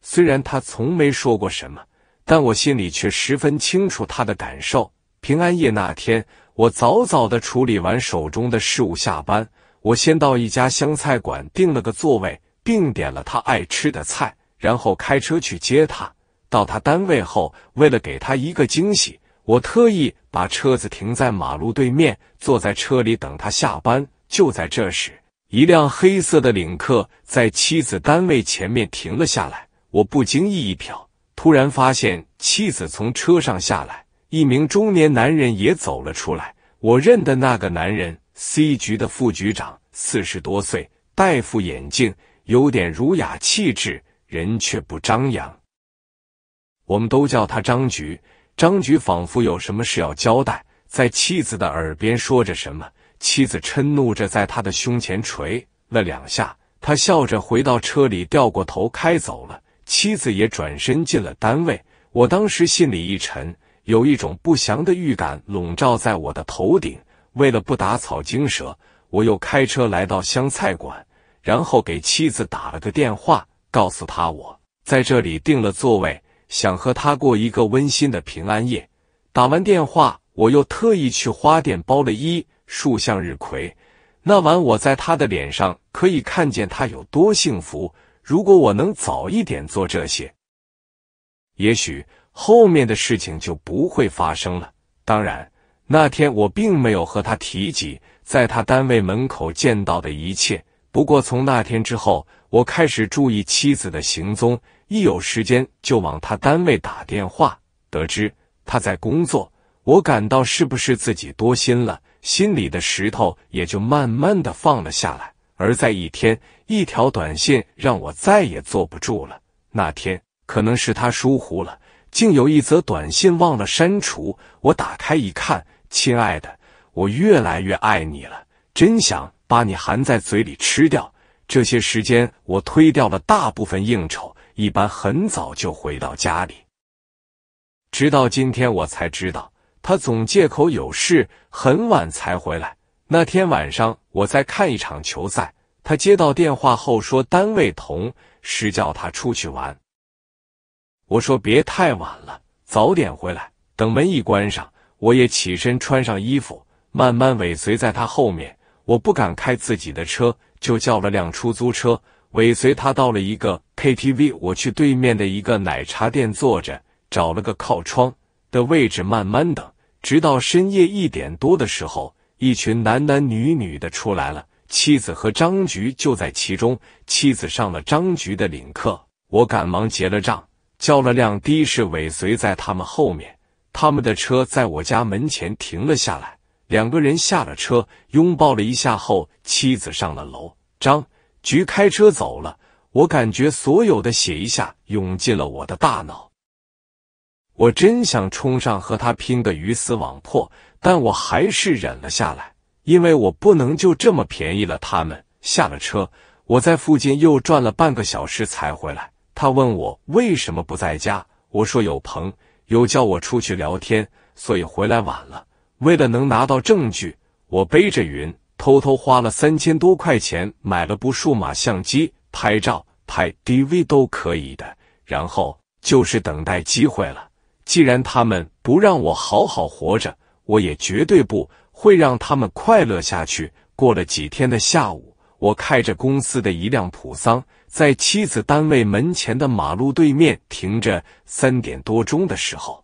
虽然他从没说过什么，但我心里却十分清楚他的感受。平安夜那天，我早早的处理完手中的事务，下班，我先到一家湘菜馆订了个座位，并点了他爱吃的菜，然后开车去接他。到他单位后，为了给他一个惊喜。我特意把车子停在马路对面，坐在车里等他下班。就在这时，一辆黑色的领克在妻子单位前面停了下来。我不经意一瞟，突然发现妻子从车上下来，一名中年男人也走了出来。我认得那个男人，C 局的副局长，四十多岁，戴副眼镜，有点儒雅气质，人却不张扬。我们都叫他张局。张局仿佛有什么事要交代，在妻子的耳边说着什么。妻子嗔怒着，在他的胸前捶了两下。他笑着回到车里，掉过头开走了。妻子也转身进了单位。我当时心里一沉，有一种不祥的预感笼罩在我的头顶。为了不打草惊蛇，我又开车来到湘菜馆，然后给妻子打了个电话，告诉他我在这里订了座位。想和他过一个温馨的平安夜。打完电话，我又特意去花店包了一束向日葵。那晚，我在他的脸上可以看见他有多幸福。如果我能早一点做这些，也许后面的事情就不会发生了。当然，那天我并没有和他提及在他单位门口见到的一切。不过，从那天之后，我开始注意妻子的行踪。一有时间就往他单位打电话，得知他在工作，我感到是不是自己多心了，心里的石头也就慢慢的放了下来。而在一天，一条短信让我再也坐不住了。那天可能是他疏忽了，竟有一则短信忘了删除。我打开一看，亲爱的，我越来越爱你了，真想把你含在嘴里吃掉。这些时间我推掉了大部分应酬。一般很早就回到家里。直到今天，我才知道他总借口有事，很晚才回来。那天晚上，我在看一场球赛，他接到电话后说单位同事叫他出去玩。我说别太晚了，早点回来。等门一关上，我也起身穿上衣服，慢慢尾随在他后面。我不敢开自己的车，就叫了辆出租车。尾随他到了一个 KTV，我去对面的一个奶茶店坐着，找了个靠窗的位置慢慢等。直到深夜一点多的时候，一群男男女女的出来了，妻子和张菊就在其中。妻子上了张菊的领克，我赶忙结了账，叫了辆的士尾随在他们后面。他们的车在我家门前停了下来，两个人下了车，拥抱了一下后，妻子上了楼，张。菊开车走了，我感觉所有的血一下涌进了我的大脑。我真想冲上和他拼个鱼死网破，但我还是忍了下来，因为我不能就这么便宜了他们。下了车，我在附近又转了半个小时才回来。他问我为什么不在家，我说有朋有叫我出去聊天，所以回来晚了。为了能拿到证据，我背着云。偷偷花了三千多块钱买了部数码相机，拍照、拍 DV 都可以的。然后就是等待机会了。既然他们不让我好好活着，我也绝对不会让他们快乐下去。过了几天的下午，我开着公司的一辆普桑，在妻子单位门前的马路对面停着。三点多钟的时候，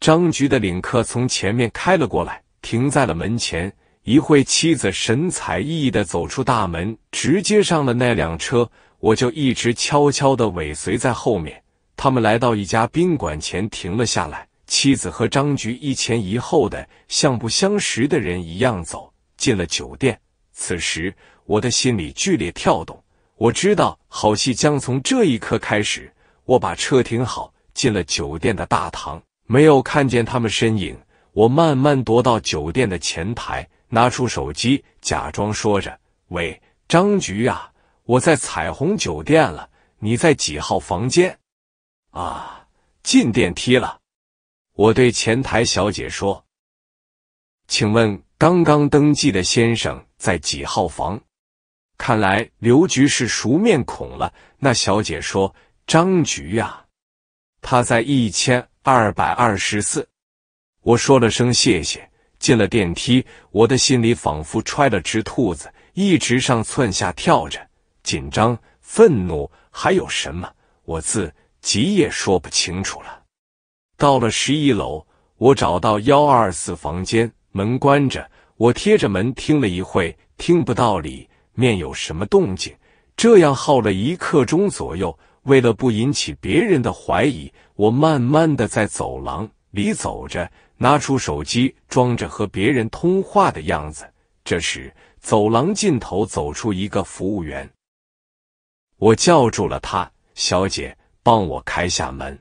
张局的领克从前面开了过来，停在了门前。一会妻子神采奕奕地走出大门，直接上了那辆车。我就一直悄悄地尾随在后面。他们来到一家宾馆前，停了下来。妻子和张局一前一后的，像不相识的人一样走进了酒店。此时，我的心里剧烈跳动。我知道，好戏将从这一刻开始。我把车停好，进了酒店的大堂，没有看见他们身影。我慢慢踱到酒店的前台。拿出手机，假装说着：“喂，张局啊，我在彩虹酒店了，你在几号房间？啊，进电梯了。”我对前台小姐说：“请问刚刚登记的先生在几号房？”看来刘局是熟面孔了。那小姐说：“张局呀，他在一千二百二十四。”我说了声谢谢。进了电梯，我的心里仿佛揣了只兔子，一直上窜下跳着，紧张、愤怒，还有什么，我自己也说不清楚了。到了十一楼，我找到幺二四房间，门关着，我贴着门听了一会，听不到里面有什么动静，这样耗了一刻钟左右。为了不引起别人的怀疑，我慢慢的在走廊里走着。拿出手机，装着和别人通话的样子。这时，走廊尽头走出一个服务员，我叫住了他：“小姐，帮我开下门，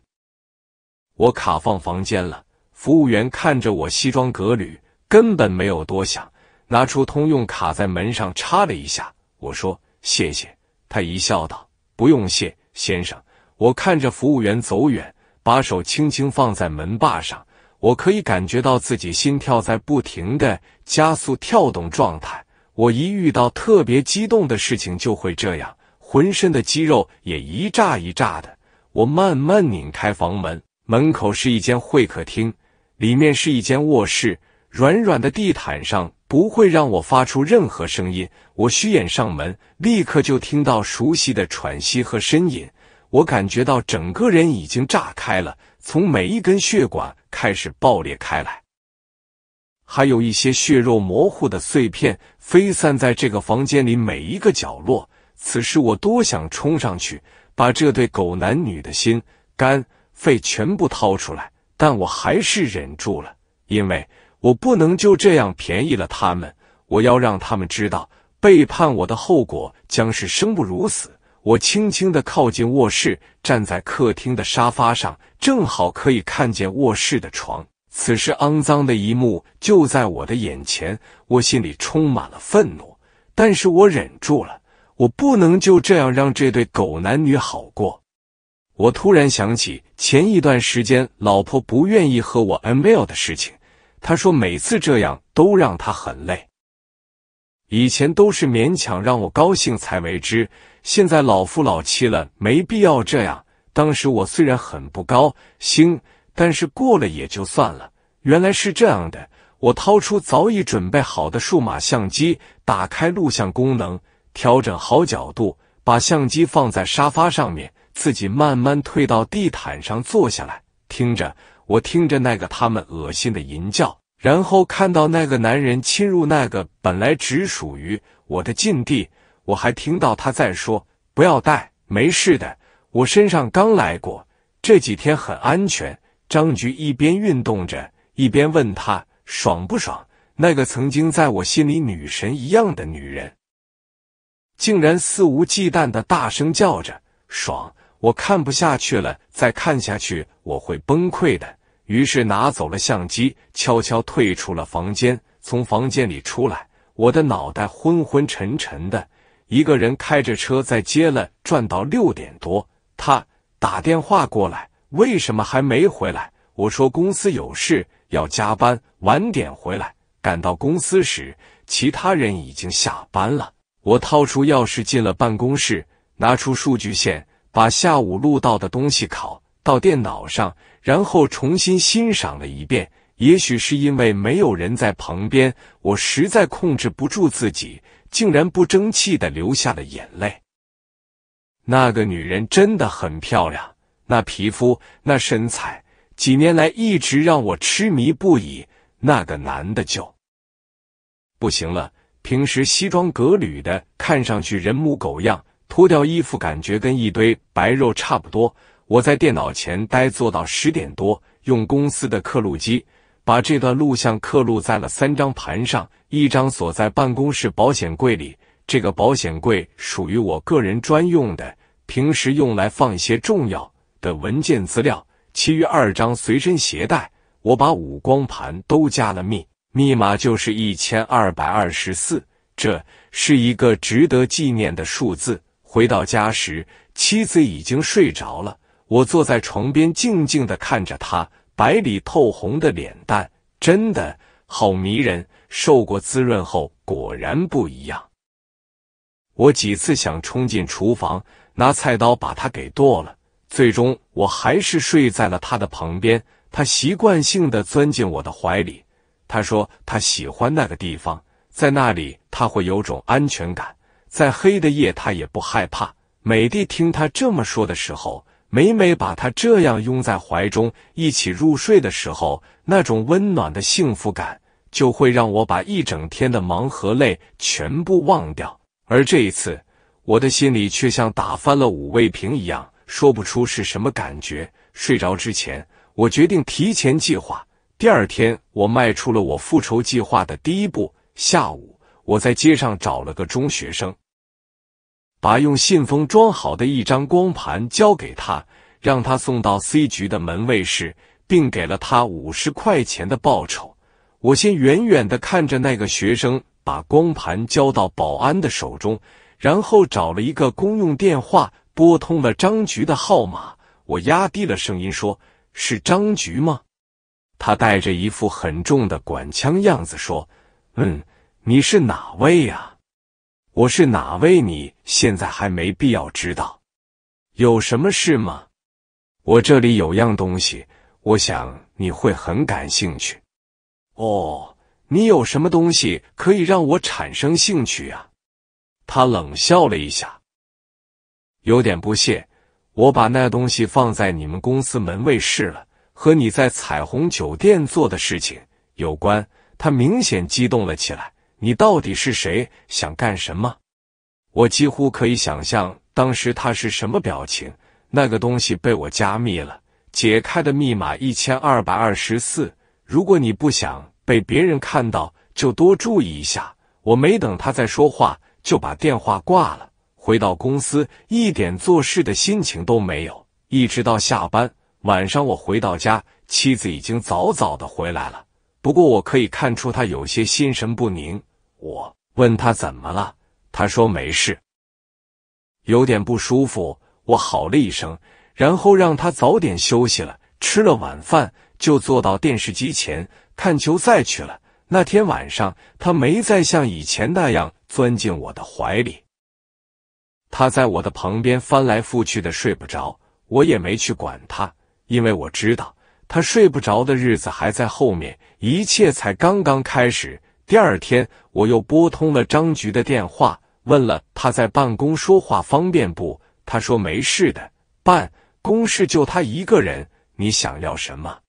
我卡放房间了。”服务员看着我西装革履，根本没有多想，拿出通用卡在门上插了一下。我说：“谢谢。”他一笑道：“不用谢，先生。”我看着服务员走远，把手轻轻放在门把上。我可以感觉到自己心跳在不停的加速跳动状态，我一遇到特别激动的事情就会这样，浑身的肌肉也一炸一炸的。我慢慢拧开房门，门口是一间会客厅，里面是一间卧室，软软的地毯上不会让我发出任何声音。我虚掩上门，立刻就听到熟悉的喘息和呻吟，我感觉到整个人已经炸开了，从每一根血管。开始爆裂开来，还有一些血肉模糊的碎片飞散在这个房间里每一个角落。此时我多想冲上去把这对狗男女的心、肝、肺全部掏出来，但我还是忍住了，因为我不能就这样便宜了他们。我要让他们知道背叛我的后果将是生不如死。我轻轻地靠近卧室，站在客厅的沙发上，正好可以看见卧室的床。此时肮脏的一幕就在我的眼前，我心里充满了愤怒，但是我忍住了，我不能就这样让这对狗男女好过。我突然想起前一段时间老婆不愿意和我 M L 的事情，她说每次这样都让她很累。以前都是勉强让我高兴才为之，现在老夫老妻了，没必要这样。当时我虽然很不高兴，但是过了也就算了。原来是这样的，我掏出早已准备好的数码相机，打开录像功能，调整好角度，把相机放在沙发上面，自己慢慢退到地毯上坐下来，听着，我听着那个他们恶心的淫叫。然后看到那个男人侵入那个本来只属于我的禁地，我还听到他在说：“不要带，没事的，我身上刚来过，这几天很安全。”张菊一边运动着，一边问他：“爽不爽？”那个曾经在我心里女神一样的女人，竟然肆无忌惮的大声叫着：“爽！”我看不下去了，再看下去我会崩溃的。于是拿走了相机，悄悄退出了房间。从房间里出来，我的脑袋昏昏沉沉的。一个人开着车在接了，转到六点多，他打电话过来，为什么还没回来？我说公司有事要加班，晚点回来。赶到公司时，其他人已经下班了。我掏出钥匙进了办公室，拿出数据线，把下午录到的东西拷到电脑上。然后重新欣赏了一遍，也许是因为没有人在旁边，我实在控制不住自己，竟然不争气的流下了眼泪。那个女人真的很漂亮，那皮肤、那身材，几年来一直让我痴迷不已。那个男的就不行了，平时西装革履的，看上去人模狗样，脱掉衣服感觉跟一堆白肉差不多。我在电脑前呆坐到十点多，用公司的刻录机把这段录像刻录在了三张盘上，一张锁在办公室保险柜里，这个保险柜属于我个人专用的，平时用来放一些重要的文件资料，其余二张随身携带。我把五光盘都加了密，密码就是一千二百二十四，这是一个值得纪念的数字。回到家时，妻子已经睡着了。我坐在床边，静静的看着他白里透红的脸蛋，真的好迷人。受过滋润后，果然不一样。我几次想冲进厨房拿菜刀把他给剁了，最终我还是睡在了他的旁边。他习惯性的钻进我的怀里。他说他喜欢那个地方，在那里他会有种安全感，在黑的夜他也不害怕。美帝听他这么说的时候。每每把他这样拥在怀中，一起入睡的时候，那种温暖的幸福感，就会让我把一整天的忙和累全部忘掉。而这一次，我的心里却像打翻了五味瓶一样，说不出是什么感觉。睡着之前，我决定提前计划。第二天，我迈出了我复仇计划的第一步。下午，我在街上找了个中学生。把用信封装好的一张光盘交给他，让他送到 C 局的门卫室，并给了他五十块钱的报酬。我先远远的看着那个学生把光盘交到保安的手中，然后找了一个公用电话拨通了张局的号码。我压低了声音说：“是张局吗？”他带着一副很重的管腔样子说：“嗯，你是哪位呀？”我是哪位？你现在还没必要知道，有什么事吗？我这里有样东西，我想你会很感兴趣。哦，你有什么东西可以让我产生兴趣啊？他冷笑了一下，有点不屑。我把那东西放在你们公司门卫室了，和你在彩虹酒店做的事情有关。他明显激动了起来。你到底是谁？想干什么？我几乎可以想象当时他是什么表情。那个东西被我加密了解开的密码一千二百二十四。如果你不想被别人看到，就多注意一下。我没等他再说话，就把电话挂了。回到公司，一点做事的心情都没有。一直到下班晚上，我回到家，妻子已经早早的回来了。不过我可以看出他有些心神不宁。我问他怎么了，他说没事，有点不舒服。我好了一声，然后让他早点休息了，吃了晚饭就坐到电视机前看球赛去了。那天晚上，他没再像以前那样钻进我的怀里，他在我的旁边翻来覆去的睡不着，我也没去管他，因为我知道他睡不着的日子还在后面，一切才刚刚开始。第二天，我又拨通了张局的电话，问了他在办公说话方便不？他说没事的，办公室就他一个人。你想要什么？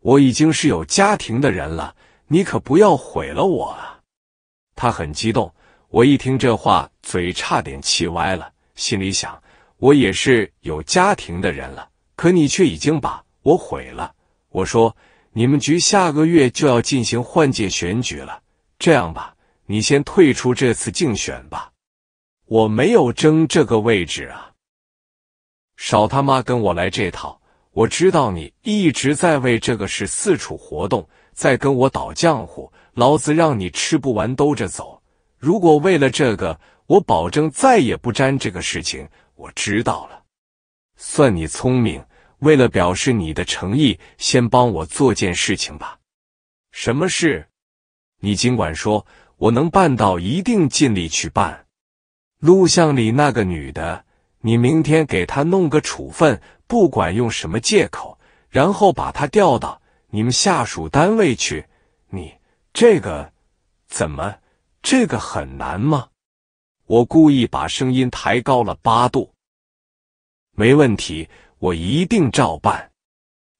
我已经是有家庭的人了，你可不要毁了我啊！他很激动，我一听这话，嘴差点气歪了，心里想：我也是有家庭的人了，可你却已经把我毁了。我说。你们局下个月就要进行换届选举了，这样吧，你先退出这次竞选吧。我没有争这个位置啊，少他妈跟我来这套！我知道你一直在为这个事四处活动，在跟我捣浆糊，老子让你吃不完兜着走。如果为了这个，我保证再也不沾这个事情。我知道了，算你聪明。为了表示你的诚意，先帮我做件事情吧。什么事？你尽管说，我能办到，一定尽力去办。录像里那个女的，你明天给她弄个处分，不管用什么借口，然后把她调到你们下属单位去。你这个怎么？这个很难吗？我故意把声音抬高了八度。没问题。我一定照办，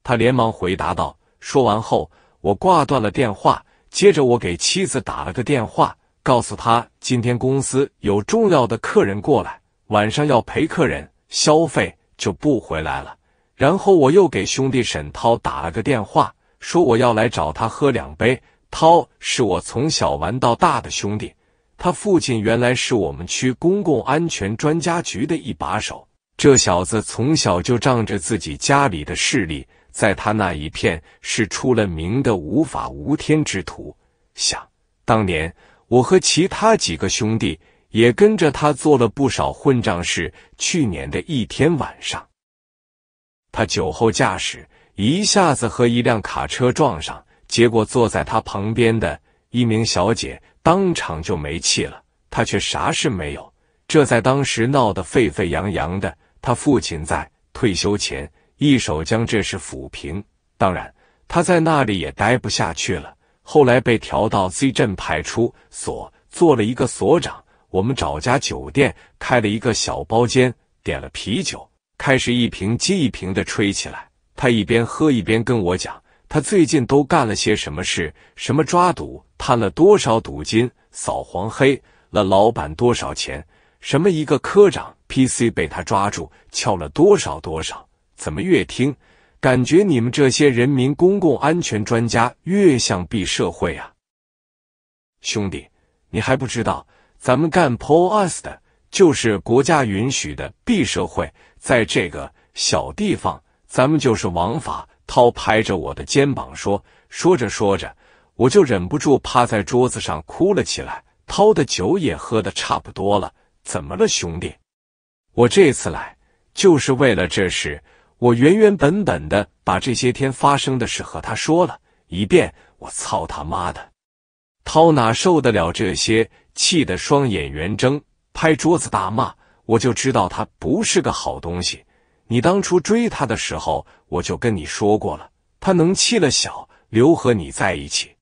他连忙回答道。说完后，我挂断了电话。接着，我给妻子打了个电话，告诉他今天公司有重要的客人过来，晚上要陪客人消费，就不回来了。然后，我又给兄弟沈涛打了个电话，说我要来找他喝两杯。涛是我从小玩到大的兄弟，他父亲原来是我们区公共安全专家局的一把手。这小子从小就仗着自己家里的势力，在他那一片是出了名的无法无天之徒。想当年，我和其他几个兄弟也跟着他做了不少混账事。去年的一天晚上，他酒后驾驶，一下子和一辆卡车撞上，结果坐在他旁边的一名小姐当场就没气了，他却啥事没有。这在当时闹得沸沸扬扬的。他父亲在退休前一手将这事抚平。当然，他在那里也待不下去了，后来被调到 C 镇派出所做了一个所长。我们找家酒店开了一个小包间，点了啤酒，开始一瓶接一瓶的吹起来。他一边喝一边跟我讲，他最近都干了些什么事，什么抓赌贪了多少赌金，扫黄黑了老板多少钱，什么一个科长。PC 被他抓住，敲了多少多少？怎么越听，感觉你们这些人民公共安全专家越像 B 社会啊？兄弟，你还不知道，咱们干 POUS 的就是国家允许的 B 社会，在这个小地方，咱们就是王法。涛拍着我的肩膀说，说着说着，我就忍不住趴在桌子上哭了起来。涛的酒也喝的差不多了，怎么了，兄弟？我这次来就是为了这事，我原原本本的把这些天发生的事和他说了一遍。我操他妈的，涛哪受得了这些，气得双眼圆睁，拍桌子大骂。我就知道他不是个好东西。你当初追他的时候，我就跟你说过了，他能气了小刘和你在一起，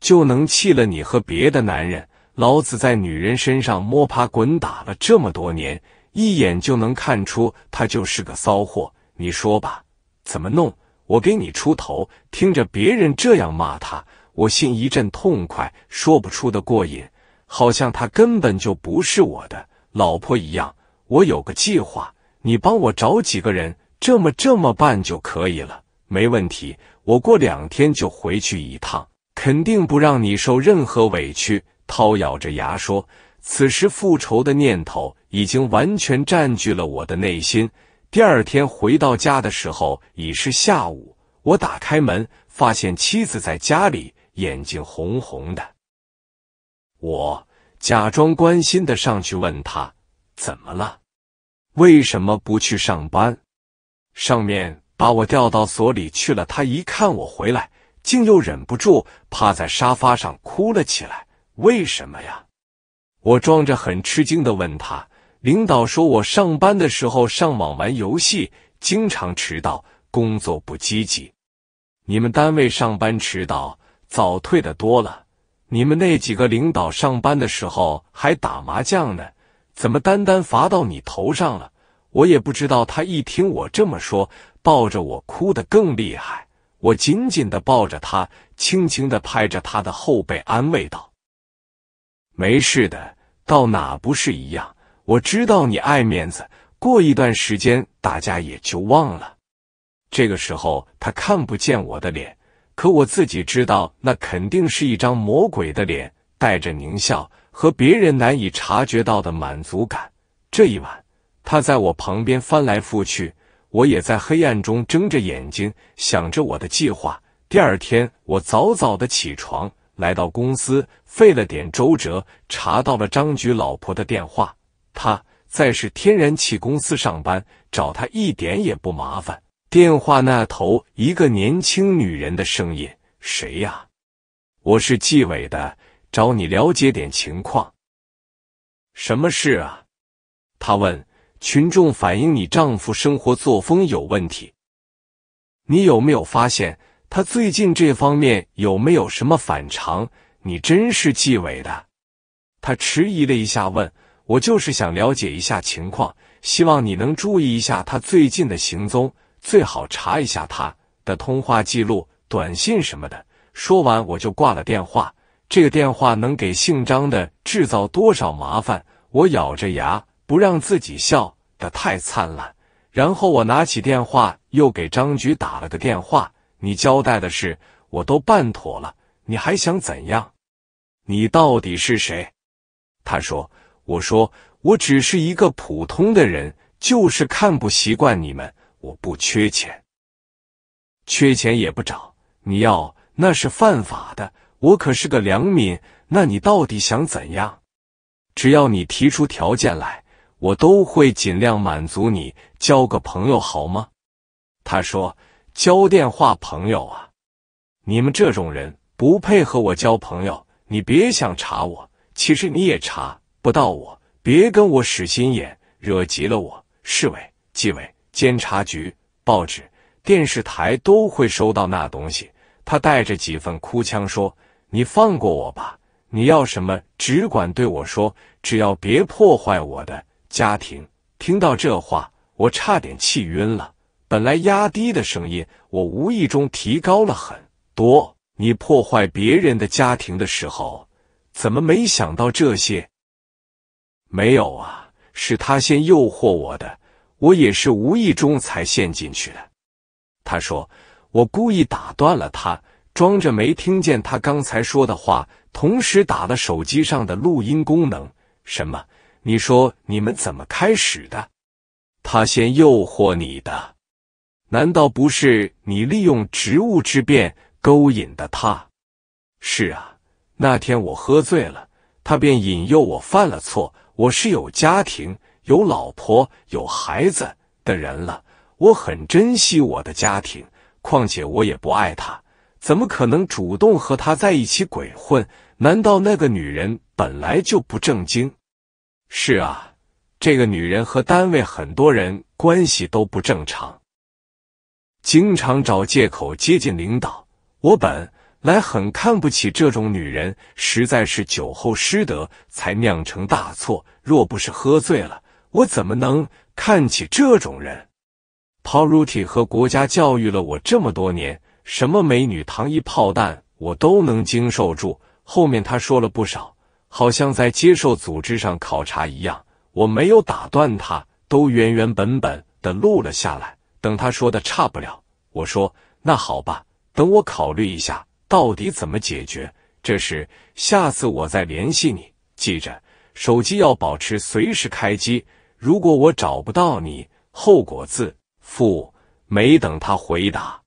就能气了你和别的男人。老子在女人身上摸爬滚打了这么多年，一眼就能看出她就是个骚货。你说吧，怎么弄？我给你出头。听着别人这样骂她，我心一阵痛快，说不出的过瘾，好像她根本就不是我的老婆一样。我有个计划，你帮我找几个人，这么这么办就可以了，没问题。我过两天就回去一趟，肯定不让你受任何委屈。涛咬着牙说：“此时复仇的念头已经完全占据了我的内心。”第二天回到家的时候已是下午，我打开门，发现妻子在家里，眼睛红红的。我假装关心的上去问他：“怎么了？为什么不去上班？上面把我调到所里去了。”他一看我回来，竟又忍不住趴在沙发上哭了起来。为什么呀？我装着很吃惊的问他：“领导说我上班的时候上网玩游戏，经常迟到，工作不积极。你们单位上班迟到、早退的多了，你们那几个领导上班的时候还打麻将呢，怎么单单罚到你头上了？”我也不知道。他一听我这么说，抱着我哭得更厉害。我紧紧的抱着他，轻轻的拍着他的后背，安慰道。没事的，到哪不是一样？我知道你爱面子，过一段时间大家也就忘了。这个时候他看不见我的脸，可我自己知道，那肯定是一张魔鬼的脸，带着狞笑和别人难以察觉到的满足感。这一晚，他在我旁边翻来覆去，我也在黑暗中睁着眼睛想着我的计划。第二天，我早早的起床。来到公司，费了点周折，查到了张局老婆的电话。他在是天然气公司上班，找他一点也不麻烦。电话那头，一个年轻女人的声音：“谁呀？”“我是纪委的，找你了解点情况。”“什么事啊？”他问。“群众反映你丈夫生活作风有问题，你有没有发现？”他最近这方面有没有什么反常？你真是纪委的？他迟疑了一下，问我就是想了解一下情况，希望你能注意一下他最近的行踪，最好查一下他的通话记录、短信什么的。说完，我就挂了电话。这个电话能给姓张的制造多少麻烦？我咬着牙不让自己笑的太灿烂。然后我拿起电话，又给张局打了个电话。你交代的事我都办妥了，你还想怎样？你到底是谁？他说：“我说我只是一个普通的人，就是看不习惯你们。我不缺钱，缺钱也不找。你要那是犯法的。我可是个良民。那你到底想怎样？只要你提出条件来，我都会尽量满足你。交个朋友好吗？”他说。交电话朋友啊！你们这种人不配和我交朋友，你别想查我。其实你也查不到我，别跟我使心眼，惹急了我，市委、纪委、监察局、报纸、电视台都会收到那东西。他带着几分哭腔说：“你放过我吧，你要什么只管对我说，只要别破坏我的家庭。”听到这话，我差点气晕了。本来压低的声音，我无意中提高了很多。你破坏别人的家庭的时候，怎么没想到这些？没有啊，是他先诱惑我的，我也是无意中才陷进去的。他说，我故意打断了他，装着没听见他刚才说的话，同时打了手机上的录音功能。什么？你说你们怎么开始的？他先诱惑你的。难道不是你利用职务之便勾引的他？是啊，那天我喝醉了，他便引诱我犯了错。我是有家庭、有老婆、有孩子的人了，我很珍惜我的家庭。况且我也不爱他，怎么可能主动和他在一起鬼混？难道那个女人本来就不正经？是啊，这个女人和单位很多人关系都不正常。经常找借口接近领导，我本来很看不起这种女人，实在是酒后失德才酿成大错。若不是喝醉了，我怎么能看起这种人？u t 体和国家教育了我这么多年，什么美女糖衣炮弹我都能经受住。后面他说了不少，好像在接受组织上考察一样，我没有打断他，都原原本本的录了下来。等他说的差不了，我说那好吧，等我考虑一下到底怎么解决这事，下次我再联系你。记着，手机要保持随时开机，如果我找不到你，后果自负。没等他回答，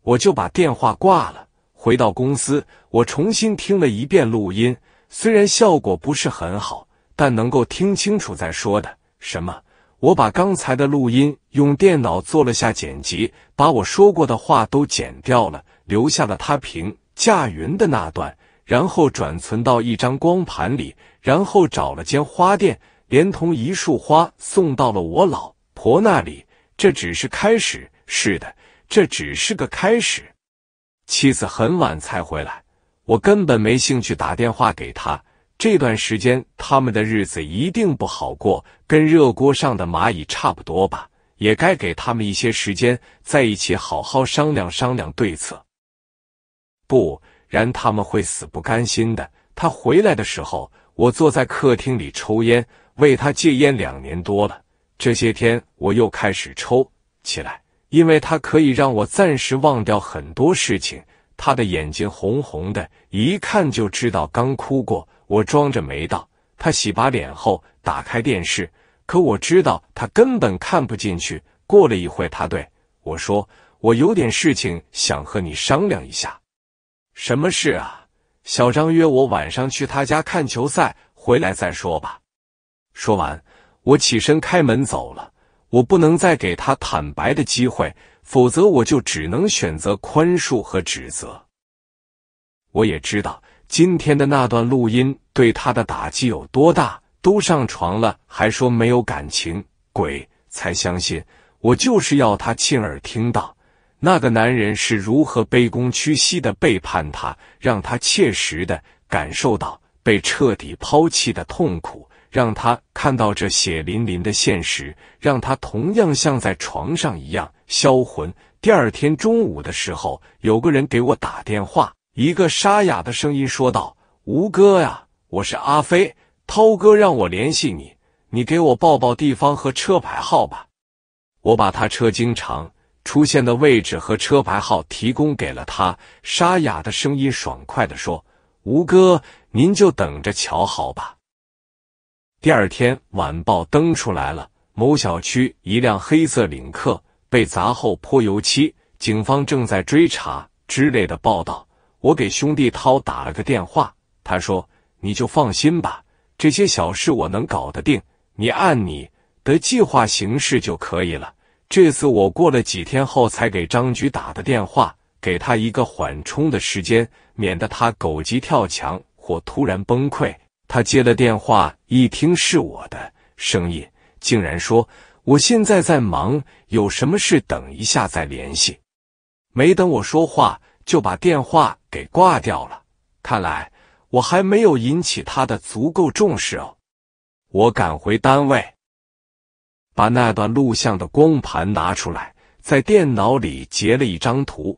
我就把电话挂了。回到公司，我重新听了一遍录音，虽然效果不是很好，但能够听清楚在说的什么。我把刚才的录音用电脑做了下剪辑，把我说过的话都剪掉了，留下了他评价云的那段，然后转存到一张光盘里，然后找了间花店，连同一束花送到了我老婆那里。这只是开始，是的，这只是个开始。妻子很晚才回来，我根本没兴趣打电话给她。这段时间他们的日子一定不好过，跟热锅上的蚂蚁差不多吧。也该给他们一些时间，在一起好好商量商量对策，不然他们会死不甘心的。他回来的时候，我坐在客厅里抽烟，为他戒烟两年多了。这些天我又开始抽起来，因为他可以让我暂时忘掉很多事情。他的眼睛红红的，一看就知道刚哭过。我装着没到，他洗把脸后打开电视，可我知道他根本看不进去。过了一会，他对我说：“我有点事情想和你商量一下，什么事啊？”小张约我晚上去他家看球赛，回来再说吧。说完，我起身开门走了。我不能再给他坦白的机会，否则我就只能选择宽恕和指责。我也知道。今天的那段录音对他的打击有多大？都上床了，还说没有感情，鬼才相信！我就是要他亲耳听到那个男人是如何卑躬屈膝的背叛他，让他切实的感受到被彻底抛弃的痛苦，让他看到这血淋淋的现实，让他同样像在床上一样销魂。第二天中午的时候，有个人给我打电话。一个沙哑的声音说道：“吴哥呀，我是阿飞，涛哥让我联系你，你给我报报地方和车牌号吧。”我把他车经常出现的位置和车牌号提供给了他。沙哑的声音爽快的说：“吴哥，您就等着瞧好吧。”第二天晚报登出来了：“某小区一辆黑色领克被砸后泼油漆，警方正在追查。”之类的报道。我给兄弟涛打了个电话，他说：“你就放心吧，这些小事我能搞得定，你按你的计划行事就可以了。”这次我过了几天后才给张局打的电话，给他一个缓冲的时间，免得他狗急跳墙或突然崩溃。他接了电话，一听是我的声音，竟然说：“我现在在忙，有什么事等一下再联系。”没等我说话。就把电话给挂掉了。看来我还没有引起他的足够重视哦。我赶回单位，把那段录像的光盘拿出来，在电脑里截了一张图，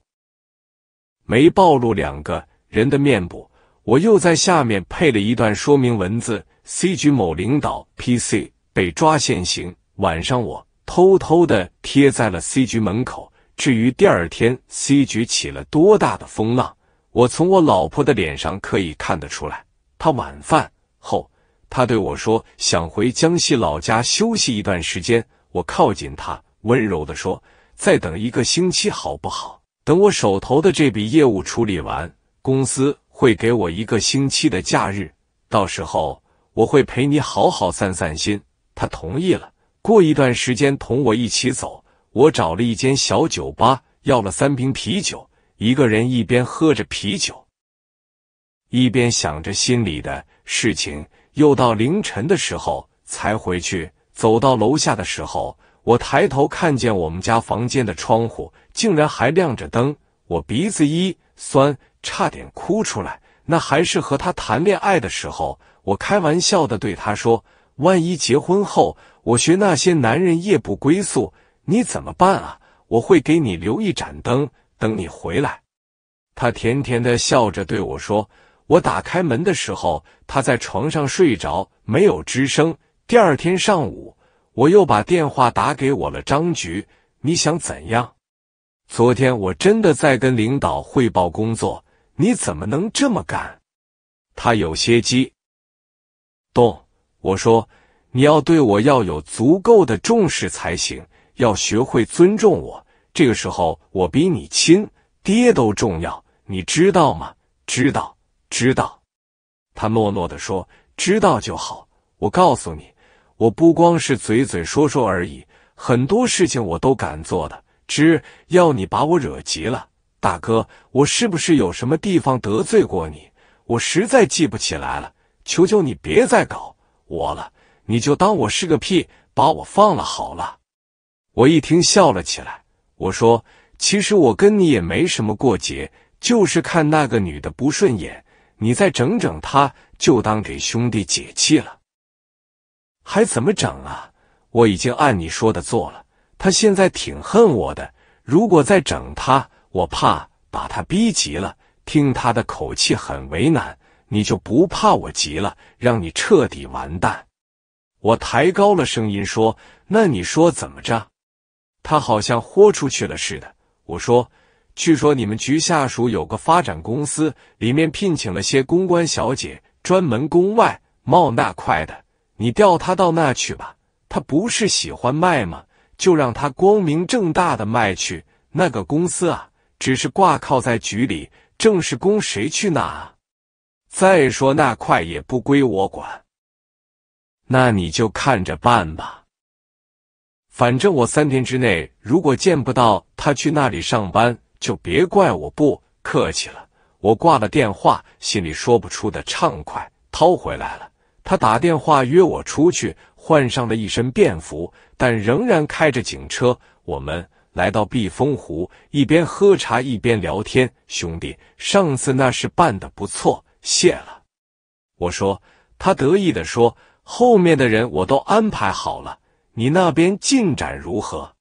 没暴露两个人的面部。我又在下面配了一段说明文字：“C 局某领导 PC 被抓现行。”晚上，我偷偷的贴在了 C 局门口。至于第二天 C 局起了多大的风浪，我从我老婆的脸上可以看得出来。她晚饭后，她对我说想回江西老家休息一段时间。我靠近她，温柔地说：“再等一个星期好不好？等我手头的这笔业务处理完，公司会给我一个星期的假日，到时候我会陪你好好散散心。”她同意了，过一段时间同我一起走。我找了一间小酒吧，要了三瓶啤酒，一个人一边喝着啤酒，一边想着心里的事情。又到凌晨的时候才回去，走到楼下的时候，我抬头看见我们家房间的窗户竟然还亮着灯，我鼻子一酸，差点哭出来。那还是和他谈恋爱的时候，我开玩笑的对他说：“万一结婚后，我学那些男人夜不归宿。”你怎么办啊？我会给你留一盏灯，等你回来。他甜甜的笑着对我说：“我打开门的时候，他在床上睡着，没有吱声。”第二天上午，我又把电话打给我了张局，你想怎样？昨天我真的在跟领导汇报工作，你怎么能这么干？他有些激动，我说：“你要对我要有足够的重视才行。”要学会尊重我，这个时候我比你亲爹都重要，你知道吗？知道，知道。他诺诺的说：“知道就好。”我告诉你，我不光是嘴嘴说说而已，很多事情我都敢做的。只要你把我惹急了，大哥，我是不是有什么地方得罪过你？我实在记不起来了，求求你别再搞我了，你就当我是个屁，把我放了好了。我一听笑了起来，我说：“其实我跟你也没什么过节，就是看那个女的不顺眼，你再整整她，就当给兄弟解气了。还怎么整啊？我已经按你说的做了，她现在挺恨我的。如果再整她，我怕把她逼急了。听她的口气很为难，你就不怕我急了，让你彻底完蛋？”我抬高了声音说：“那你说怎么着？”他好像豁出去了似的。我说：“据说你们局下属有个发展公司，里面聘请了些公关小姐，专门攻外贸那块的。你调她到那去吧。她不是喜欢卖吗？就让她光明正大的卖去。那个公司啊，只是挂靠在局里，正式工谁去那？再说那块也不归我管。那你就看着办吧。”反正我三天之内，如果见不到他去那里上班，就别怪我不客气了。我挂了电话，心里说不出的畅快。掏回来了，他打电话约我出去，换上了一身便服，但仍然开着警车。我们来到避风湖，一边喝茶一边聊天。兄弟，上次那事办得不错，谢了。我说，他得意的说：“后面的人我都安排好了。”你那边进展如何？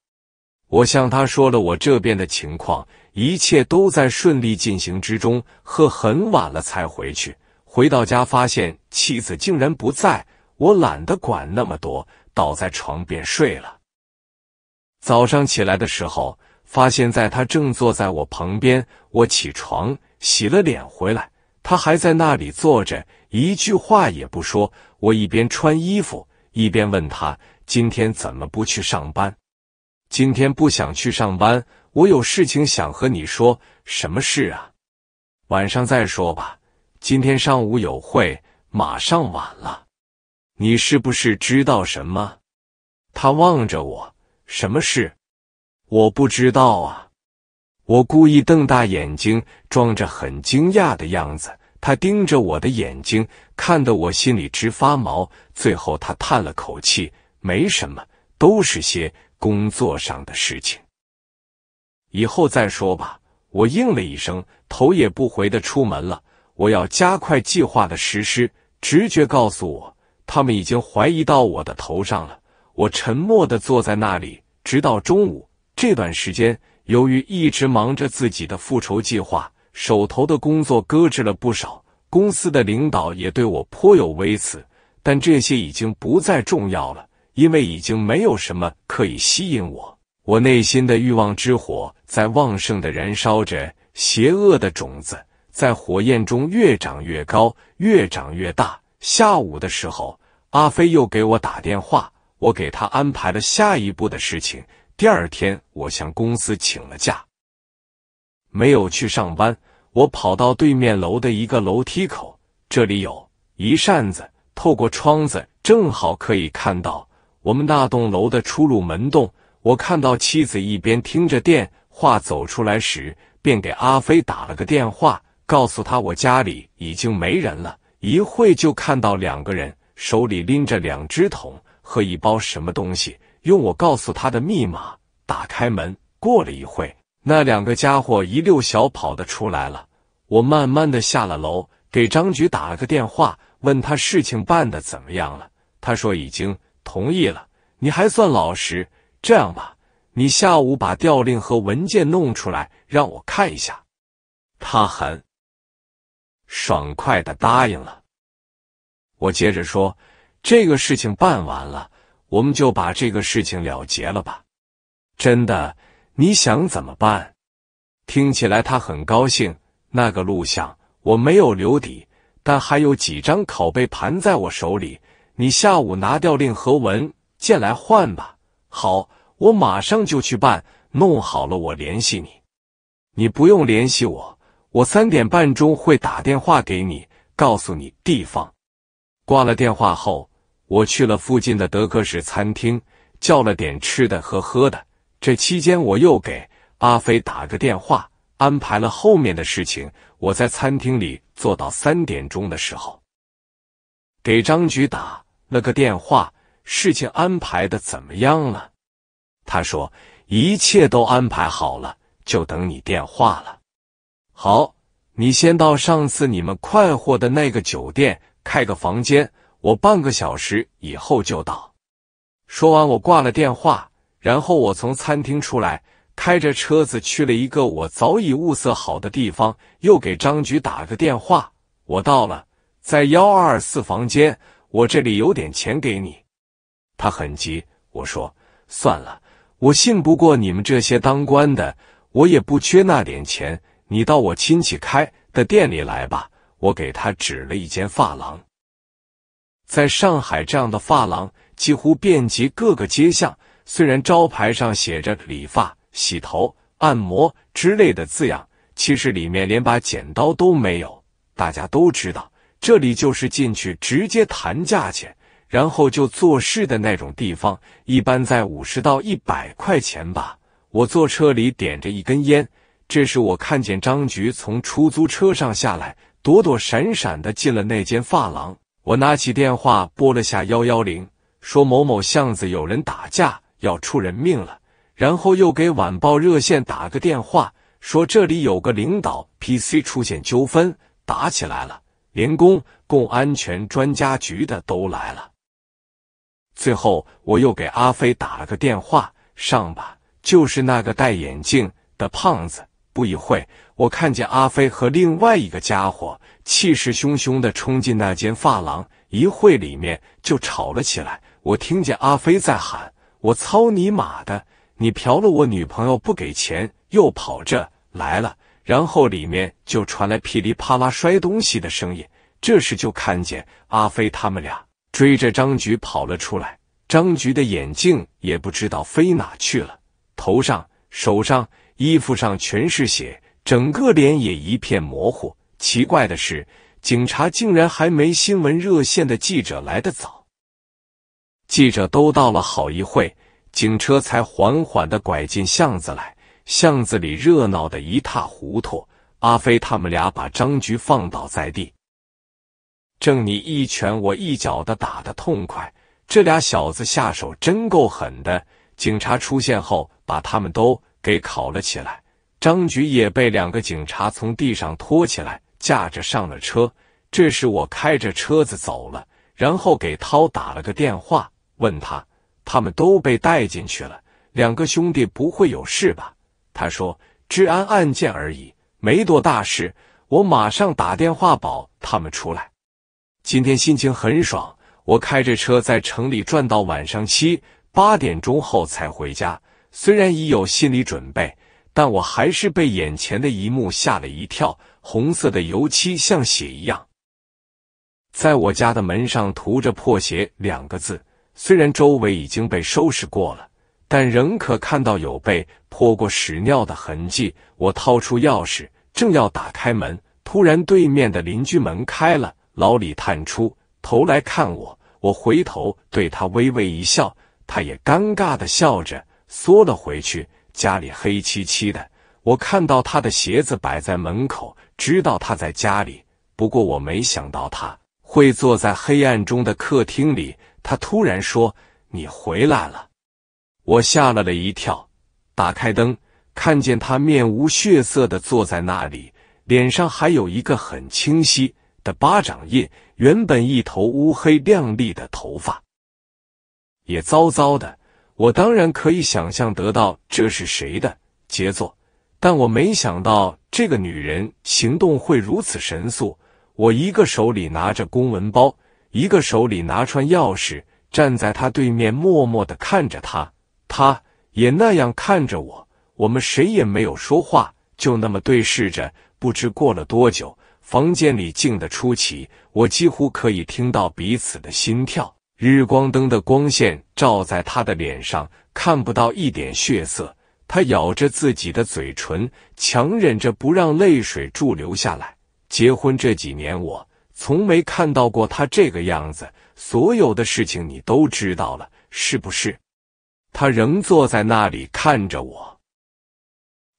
我向他说了我这边的情况，一切都在顺利进行之中。喝很晚了才回去，回到家发现妻子竟然不在，我懒得管那么多，倒在床边睡了。早上起来的时候，发现在他正坐在我旁边。我起床洗了脸回来，他还在那里坐着，一句话也不说。我一边穿衣服，一边问他。今天怎么不去上班？今天不想去上班，我有事情想和你说，什么事啊？晚上再说吧。今天上午有会，马上晚了。你是不是知道什么？他望着我，什么事？我不知道啊。我故意瞪大眼睛，装着很惊讶的样子。他盯着我的眼睛，看得我心里直发毛。最后，他叹了口气。没什么，都是些工作上的事情，以后再说吧。我应了一声，头也不回的出门了。我要加快计划的实施，直觉告诉我，他们已经怀疑到我的头上了。我沉默的坐在那里，直到中午。这段时间，由于一直忙着自己的复仇计划，手头的工作搁置了不少，公司的领导也对我颇有微词，但这些已经不再重要了。因为已经没有什么可以吸引我，我内心的欲望之火在旺盛的燃烧着，邪恶的种子在火焰中越长越高，越长越大。下午的时候，阿飞又给我打电话，我给他安排了下一步的事情。第二天，我向公司请了假，没有去上班。我跑到对面楼的一个楼梯口，这里有一扇子，透过窗子正好可以看到。我们那栋楼的出入门洞，我看到妻子一边听着电话走出来时，便给阿飞打了个电话，告诉他我家里已经没人了。一会就看到两个人手里拎着两只桶和一包什么东西，用我告诉他的密码打开门。过了一会，那两个家伙一溜小跑的出来了。我慢慢的下了楼，给张局打了个电话，问他事情办的怎么样了。他说已经。同意了，你还算老实。这样吧，你下午把调令和文件弄出来，让我看一下。他很爽快的答应了。我接着说，这个事情办完了，我们就把这个事情了结了吧。真的，你想怎么办？听起来他很高兴。那个录像我没有留底，但还有几张拷贝盘在我手里。你下午拿调令和文件来换吧。好，我马上就去办，弄好了我联系你。你不用联系我，我三点半钟会打电话给你，告诉你地方。挂了电话后，我去了附近的德克士餐厅，叫了点吃的和喝的。这期间，我又给阿飞打个电话，安排了后面的事情。我在餐厅里坐到三点钟的时候，给张局打。那个电话，事情安排的怎么样了？他说一切都安排好了，就等你电话了。好，你先到上次你们快活的那个酒店开个房间，我半个小时以后就到。说完，我挂了电话，然后我从餐厅出来，开着车子去了一个我早已物色好的地方，又给张局打个电话。我到了，在幺二四房间。我这里有点钱给你，他很急。我说算了，我信不过你们这些当官的，我也不缺那点钱。你到我亲戚开的店里来吧，我给他指了一间发廊。在上海，这样的发廊几乎遍及各个街巷，虽然招牌上写着理发、洗头、按摩之类的字样，其实里面连把剪刀都没有。大家都知道。这里就是进去直接谈价钱，然后就做事的那种地方，一般在五十到一百块钱吧。我坐车里点着一根烟，这时我看见张局从出租车上下来，躲躲闪闪的进了那间发廊。我拿起电话拨了下幺幺零，说某某巷子有人打架，要出人命了。然后又给晚报热线打个电话，说这里有个领导 PC 出现纠纷，打起来了。连公共安全专家局的都来了。最后，我又给阿飞打了个电话：“上吧，就是那个戴眼镜的胖子。”不一会，我看见阿飞和另外一个家伙气势汹汹的冲进那间发廊，一会里面就吵了起来。我听见阿飞在喊：“我操你妈的！你嫖了我女朋友不给钱，又跑这来了。”然后里面就传来噼里啪啦摔东西的声音。这时就看见阿飞他们俩追着张菊跑了出来，张菊的眼镜也不知道飞哪去了，头上、手上、衣服上全是血，整个脸也一片模糊。奇怪的是，警察竟然还没新闻热线的记者来的早，记者都到了好一会，警车才缓缓的拐进巷子来。巷子里热闹的一塌糊涂，阿飞他们俩把张局放倒在地，正你一拳我一脚的打的痛快。这俩小子下手真够狠的。警察出现后，把他们都给铐了起来。张局也被两个警察从地上拖起来，架着上了车。这时我开着车子走了，然后给涛打了个电话，问他他们都被带进去了，两个兄弟不会有事吧？他说：“治安案件而已，没多大事。”我马上打电话保他们出来。今天心情很爽，我开着车在城里转到晚上七八点钟后才回家。虽然已有心理准备，但我还是被眼前的一幕吓了一跳。红色的油漆像血一样，在我家的门上涂着“破鞋”两个字。虽然周围已经被收拾过了。但仍可看到有被泼过屎尿的痕迹。我掏出钥匙，正要打开门，突然对面的邻居门开了，老李探出头来看我。我回头对他微微一笑，他也尴尬的笑着缩了回去。家里黑漆漆的，我看到他的鞋子摆在门口，知道他在家里。不过我没想到他会坐在黑暗中的客厅里。他突然说：“你回来了。”我吓了了一跳，打开灯，看见他面无血色的坐在那里，脸上还有一个很清晰的巴掌印。原本一头乌黑亮丽的头发，也糟糟的。我当然可以想象得到这是谁的杰作，但我没想到这个女人行动会如此神速。我一个手里拿着公文包，一个手里拿串钥匙，站在他对面，默默的看着他。他也那样看着我，我们谁也没有说话，就那么对视着。不知过了多久，房间里静得出奇，我几乎可以听到彼此的心跳。日光灯的光线照在他的脸上，看不到一点血色。他咬着自己的嘴唇，强忍着不让泪水驻留下来。结婚这几年，我从没看到过他这个样子。所有的事情你都知道了，是不是？他仍坐在那里看着我，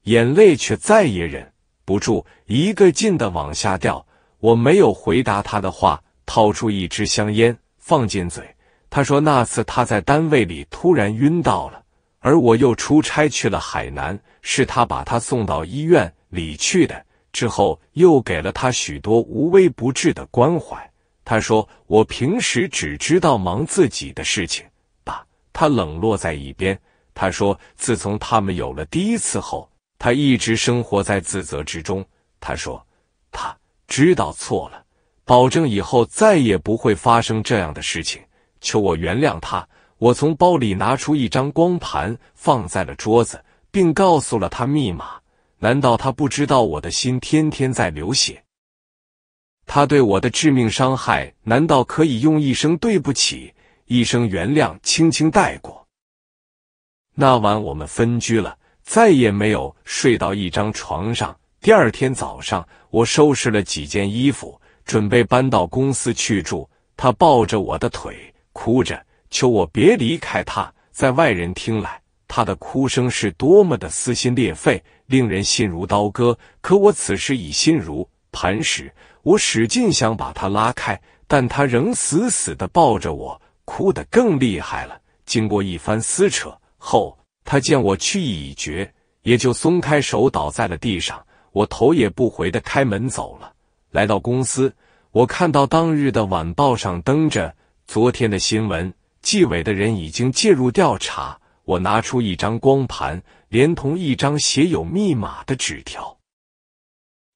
眼泪却再也忍不住，一个劲的往下掉。我没有回答他的话，掏出一支香烟放进嘴。他说：“那次他在单位里突然晕倒了，而我又出差去了海南，是他把他送到医院里去的，之后又给了他许多无微不至的关怀。”他说：“我平时只知道忙自己的事情。”他冷落在一边。他说：“自从他们有了第一次后，他一直生活在自责之中。”他说：“他知道错了，保证以后再也不会发生这样的事情，求我原谅他。”我从包里拿出一张光盘，放在了桌子，并告诉了他密码。难道他不知道我的心天天在流血？他对我的致命伤害，难道可以用一声对不起？一声原谅，轻轻带过。那晚我们分居了，再也没有睡到一张床上。第二天早上，我收拾了几件衣服，准备搬到公司去住。他抱着我的腿，哭着求我别离开他。在外人听来，他的哭声是多么的撕心裂肺，令人心如刀割。可我此时已心如磐石，我使劲想把他拉开，但他仍死死的抱着我。哭得更厉害了。经过一番撕扯后，他见我去意已决，也就松开手，倒在了地上。我头也不回的开门走了。来到公司，我看到当日的晚报上登着昨天的新闻，纪委的人已经介入调查。我拿出一张光盘，连同一张写有密码的纸条，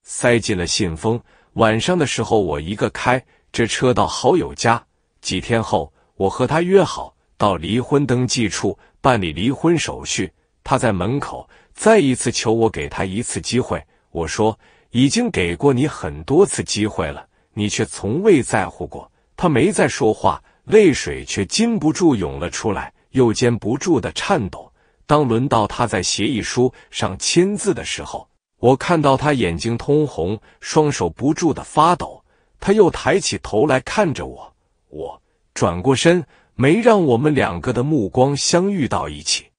塞进了信封。晚上的时候，我一个开这车到好友家。几天后。我和他约好到离婚登记处办理离婚手续。他在门口再一次求我给他一次机会。我说：“已经给过你很多次机会了，你却从未在乎过。”他没再说话，泪水却禁不住涌了出来，又肩不住的颤抖。当轮到他在协议书上签字的时候，我看到他眼睛通红，双手不住的发抖。他又抬起头来看着我，我。转过身，没让我们两个的目光相遇到一起。